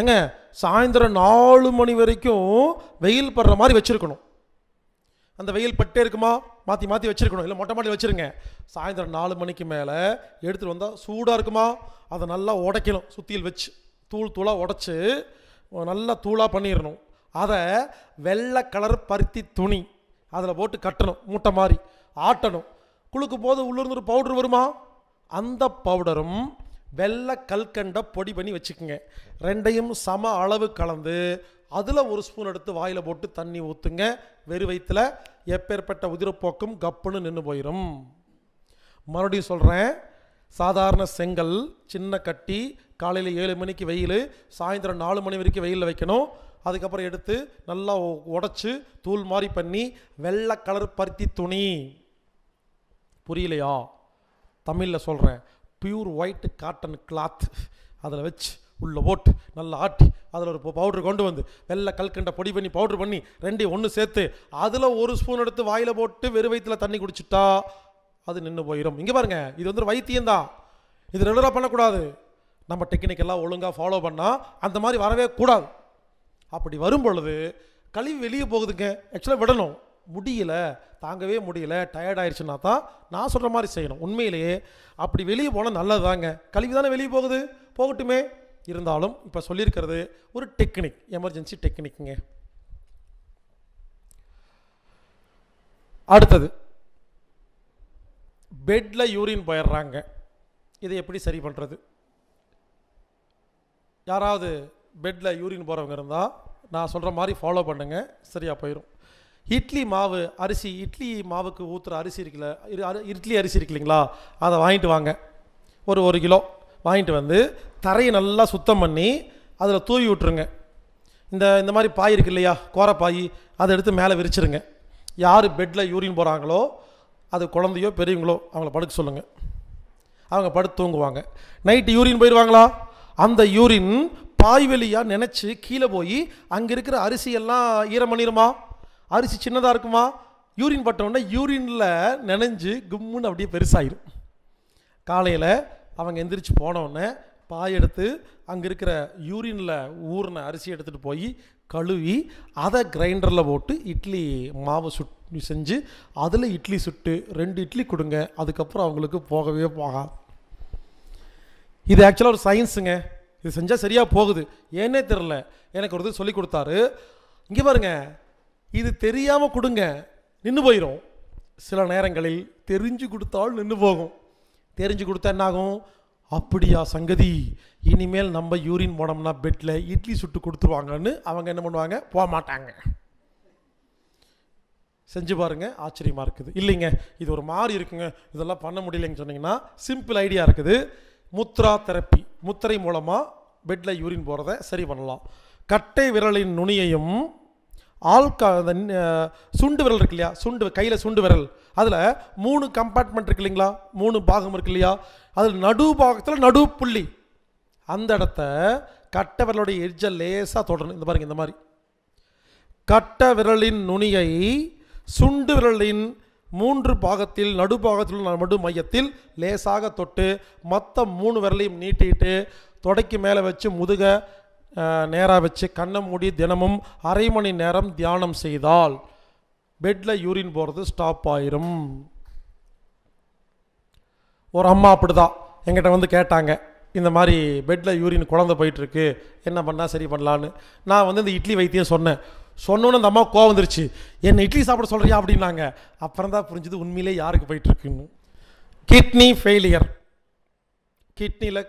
ஏங்க சாயந்தரம் நாலு மணி வரைக்கும் வெயில் படுற மாதிரி வச்சுருக்கணும் அந்த வெயில் பட்டே இருக்குமா மாற்றி மாற்றி வச்சுருக்கணும் இல்லை மொட்டை மாட்டி வச்சுருங்க சாயந்தரம் நாலு மணிக்கு மேலே எடுத்துகிட்டு வந்தால் சூடாக இருக்குமா அதை நல்லா உடைக்கணும் சுற்றியில் வச்சு தூள் தூளாக உடச்சி நல்லா தூளாக பண்ணிடணும் அதை வெள்ளை கலர் பருத்தி துணி அதில் போட்டு கட்டணும் மூட்டை மாதிரி ஆட்டணும் குளுக்கும் போது உள்ளிருந்து ஒரு பவுடர் வருமா அந்த பவுடரும் வெள்ளை கல்கண்டை பொடி பண்ணி வச்சுக்கோங்க ரெண்டையும் சம அளவு கலந்து அதில் ஒரு ஸ்பூன் எடுத்து வாயில் போட்டு தண்ணி ஊற்றுங்க வெறு வயிற்றில் எப்பேற்பட்ட உதிரப்போக்கும் கப்புன்னு நின்று போயிடும் மறுபடியும் சொல்கிறேன் சாதாரண செங்கல் சின்ன கட்டி காலையில் ஏழு மணிக்கு வெயில் சாயந்தரம் நாலு மணி வரைக்கும் வெயிலில் வைக்கணும் அதுக்கப்புறம் எடுத்து நல்லா உடச்சி தூள் மாதிரி பண்ணி வெள்ளை கலர் பருத்தி துணி புரியலையா தமிழில் சொல்கிறேன் பியூர் ஒயிட் காட்டன் கிளாத் அதில் வச்சு உள்ளே போட்டு நல்லா ஆட்டி அதில் ஒரு பவுட்ரு கொண்டு வந்து வெள்ளை கல்கண்டை பொடி பண்ணி பவுட்ரு பண்ணி ரெண்டையும் ஒன்று சேர்த்து அதில் ஒரு ஸ்பூன் எடுத்து வாயில் போட்டு வெறு வயிற்றில் தண்ணி குடிச்சிட்டா அது நின்று போயிடும் இங்கே பாருங்கள் இது வந்து வைத்தியம்தான் இது ரெகுலராக பண்ணக்கூடாது நம்ம டெக்னிக்கெல்லாம் ஒழுங்காக ஃபாலோ பண்ணால் அந்த மாதிரி வரவே கூடாது அப்படி வரும் பொழுது கழிவு வெளியே போகுதுங்க ஆக்சுவலாக விடணும் முடியல தாங்கவே முடியல டயர்ட் ஆயிடுச்சுன்னா தான் நான் சொல்கிற மாதிரி செய்யணும் உண்மையிலேயே அப்படி வெளியே போனால் நல்லது தாங்க கழிவு தானே வெளியே போகுது போகட்டுமே இருந்தாலும் இப்போ சொல்லியிருக்கிறது ஒரு டெக்னிக் எமர்ஜென்சி டெக்னிக்குங்க அடுத்தது பெட்டில் யூரின் போயிடுறாங்க இதை எப்படி சரி பண்ணுறது யாராவது பெட்டில் யூரின் போகிறவங்க இருந்தால் நான் சொல்கிற மாதிரி ஃபாலோ பண்ணுங்கள் சரியாக போயிடும் இட்லி மாவு அரிசி இட்லி மாவுக்கு ஊற்றுற அரிசி இருக்குல்ல இட்லி அரிசி இருக்கு இல்லைங்களா அதை வாங்கிட்டு வாங்க ஒரு ஒரு கிலோ வாங்கிட்டு வந்து தரையை நல்லா சுத்தம் பண்ணி அதில் தூவி விட்டுருங்க இந்த இந்த மாதிரி பாய் இருக்கு இல்லையா கோரப்பாய் அதை எடுத்து மேலே விரிச்சிருங்க யார் பெட்டில் யூரின் போகிறாங்களோ அது குழந்தையோ பெரியவங்களோ அவங்கள படுக்க சொல்லுங்கள் அவங்க படுத்து தூங்குவாங்க நைட்டு யூரின் போயிடுவாங்களா அந்த யூரின் பாய்வெளியாக நினச்சி கீழே போய் அங்கே இருக்கிற அரிசி எல்லாம் பண்ணிடுமா அரிசி சின்னதாக இருக்குமா யூரின் பட்டோன்னா யூரினில் நினைஞ்சு கும்முன்னு அப்படியே பெருசாயிடும் காலையில் அவங்க எந்திரிச்சு போனவுடனே பாய் எடுத்து அங்கே இருக்கிற யூரினில் ஊறின அரிசி எடுத்துகிட்டு போய் கழுவி அதை கிரைண்டரில் போட்டு இட்லி மாவு சுட்டு செஞ்சு அதில் இட்லி சுட்டு ரெண்டு இட்லி கொடுங்க அதுக்கப்புறம் அவங்களுக்கு போகவே போகாது இது ஆக்சுவலாக ஒரு சயின்ஸுங்க இது செஞ்சால் சரியாக போகுது ஏன்னே தெரில எனக்கு ஒருத்தர் சொல்லி கொடுத்தாரு இங்கே பாருங்க இது தெரியாமல் கொடுங்க நின்று போயிடும் சில நேரங்களில் தெரிஞ்சு கொடுத்தால் நின்று போகும் தெரிஞ்சு கொடுத்தா என்னாகும் அப்படியா சங்கதி இனிமேல் நம்ம யூரின் போனோம்னா பெட்டில் இட்லி சுட்டு கொடுத்துருவாங்கன்னு அவங்க என்ன பண்ணுவாங்க போக மாட்டாங்க செஞ்சு பாருங்கள் ஆச்சரியமாக இருக்குது இல்லைங்க இது ஒரு மாதிரி இருக்குங்க இதெல்லாம் பண்ண முடியலைன்னு சொன்னிங்கன்னா சிம்பிள் ஐடியா இருக்குது முத்ரா தெரப்பி முத்திரை மூலமாக பெட்டில் யூரின் போகிறத சரி பண்ணலாம் கட்டை விரலின் நுனியையும் ஆள்கா அந்த சுண்டு விரல் இருக்கு இல்லையா சுண்டு கையில் சுண்டு விரல் அதில் மூணு கம்பார்ட்மெண்ட் இருக்கு இல்லைங்களா மூணு பாகம் இருக்கு இல்லையா அதில் நடு பாகத்தில் நடு புள்ளி அந்த இடத்த கட்டை விரலுடைய எட்ஜை லேசாக தொடரணும் இந்த பாருங்க இந்த மாதிரி கட்டை விரலின் நுனியை சுண்டு விரலின் மூன்று பாகத்தில் நடுபாகத்தில் உள்ள நடு மையத்தில் லேசாக தொட்டு மற்ற மூணு விரலையும் நீட்டிட்டு தொடக்கி மேலே வச்சு முதுக நேராக வச்சு கண்ணை மூடி தினமும் அரை மணி நேரம் தியானம் செய்தால் பெட்டில் யூரின் போகிறது ஸ்டாப் ஆயிரும் ஒரு அம்மா அப்படிதான் எங்கிட்ட வந்து கேட்டாங்க இந்த மாதிரி பெட்டில் யூரின் குழந்தை போயிட்டுருக்கு என்ன பண்ணால் சரி பண்ணலான்னு நான் வந்து இந்த இட்லி வைத்தியம் சொன்னேன் சொன்னோன்னு அந்த அம்மா கோவம் வந்துருச்சு என்னை இட்லி சாப்பிட சொல்கிறியா அப்படின்னாங்க அப்புறம் தான் புரிஞ்சுது உண்மையிலே யாருக்கு போயிட்டுருக்குன்னு கிட்னி ஃபெயிலியர் கிட்னியில்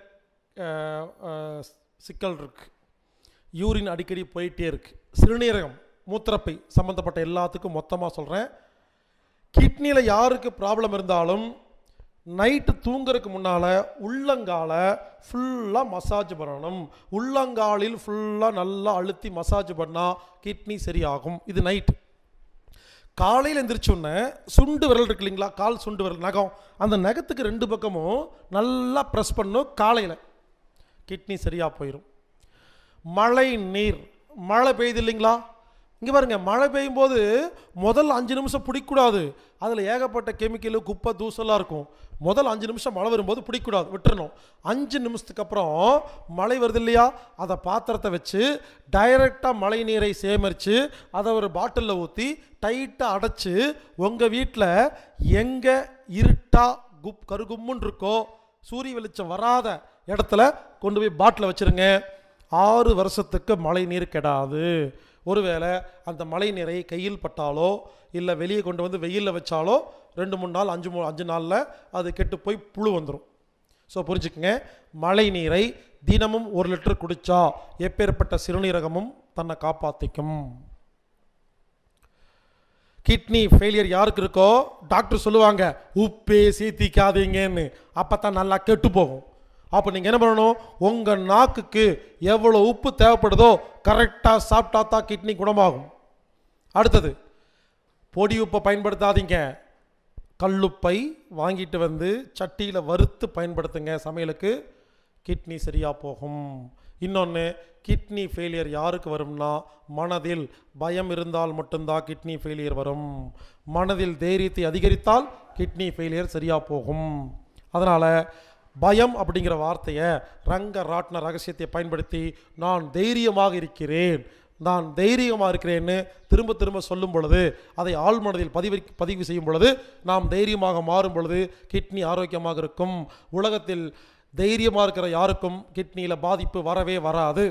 சிக்கல் இருக்குது யூரின் அடிக்கடி போயிட்டே இருக்குது சிறுநீரகம் மூத்திரப்பை சம்மந்தப்பட்ட எல்லாத்துக்கும் மொத்தமாக சொல்கிறேன் கிட்னியில் யாருக்கு ப்ராப்ளம் இருந்தாலும் நைட்டு தூங்குறதுக்கு முன்னால் உள்ளங்கால ஃபுல்லாக மசாஜ் பண்ணணும் உள்ளங்காலில் ஃபுல்லாக நல்லா அழுத்தி மசாஜ் பண்ணால் கிட்னி சரியாகும் இது நைட்டு காலையில் எந்திரிச்சோன்னே சுண்டு விரல் இருக்கு இல்லைங்களா கால் சுண்டு விரல் நகம் அந்த நகத்துக்கு ரெண்டு பக்கமும் நல்லா ப்ரெஸ் பண்ணும் காலையில் கிட்னி சரியாக போயிடும் மழை நீர் மழை பெய்யுது இல்லைங்களா இங்கே பாருங்கள் மழை பெய்யும் போது முதல் அஞ்சு நிமிஷம் பிடிக்கூடாது அதில் ஏகப்பட்ட கெமிக்கலு குப்பை தூசெல்லாம் இருக்கும் முதல் அஞ்சு நிமிஷம் மழை வரும்போது பிடிக்கூடாது விட்டுறணும் அஞ்சு நிமிஷத்துக்கு அப்புறம் மழை வருது இல்லையா அதை பாத்திரத்தை வச்சு டைரெக்டாக மழை நீரை சேமரித்து அதை ஒரு பாட்டிலில் ஊற்றி டைட்டாக அடைச்சி உங்கள் வீட்டில் எங்கே இருட்டாக குப் கருகும்முன் இருக்கோ சூரிய வெளிச்சம் வராத இடத்துல கொண்டு போய் பாட்டில் வச்சுருங்க ஆறு வருஷத்துக்கு மழை நீர் கெடாது ஒருவேளை அந்த மழை நீரை கையில் பட்டாலோ இல்லை வெளியே கொண்டு வந்து வெயிலில் வச்சாலோ ரெண்டு மூணு நாள் அஞ்சு மூ அஞ்சு நாளில் அது கெட்டு போய் புழு வந்துடும் ஸோ புரிஞ்சுக்கங்க மழை நீரை தினமும் ஒரு லிட்டர் குடித்தா எப்பேற்பட்ட சிறுநீரகமும் தன்னை காப்பாற்றிக்கும் கிட்னி ஃபெயிலியர் யாருக்கு இருக்கோ டாக்டர் சொல்லுவாங்க உப்பே சீத்திக்காதீங்கன்னு அப்போ தான் நல்லா கெட்டு போகும் அப்போ நீங்கள் என்ன பண்ணணும் உங்கள் நாக்குக்கு எவ்வளோ உப்பு தேவைப்படுதோ கரெக்டாக சாப்பிட்டா தான் கிட்னி குணமாகும் அடுத்தது பொடி உப்பை பயன்படுத்தாதீங்க கல்லுப்பை வாங்கிட்டு வந்து சட்டியில் வறுத்து பயன்படுத்துங்க சமையலுக்கு கிட்னி சரியாக போகும் இன்னொன்று கிட்னி ஃபெயிலியர் யாருக்கு வரும்னா மனதில் பயம் இருந்தால் மட்டும்தான் கிட்னி ஃபெயிலியர் வரும் மனதில் தைரியத்தை அதிகரித்தால் கிட்னி ஃபெயிலியர் சரியாக போகும் அதனால் பயம் அப்படிங்கிற வார்த்தையை ரங்க ராட்ன ரகசியத்தை பயன்படுத்தி நான் தைரியமாக இருக்கிறேன் நான் தைரியமாக இருக்கிறேன்னு திரும்ப திரும்ப சொல்லும் பொழுது அதை ஆழ்மனதில் பதிவு பதிவு செய்யும் பொழுது நாம் தைரியமாக மாறும் பொழுது கிட்னி ஆரோக்கியமாக இருக்கும் உலகத்தில் தைரியமாக இருக்கிற யாருக்கும் கிட்னியில் பாதிப்பு வரவே வராது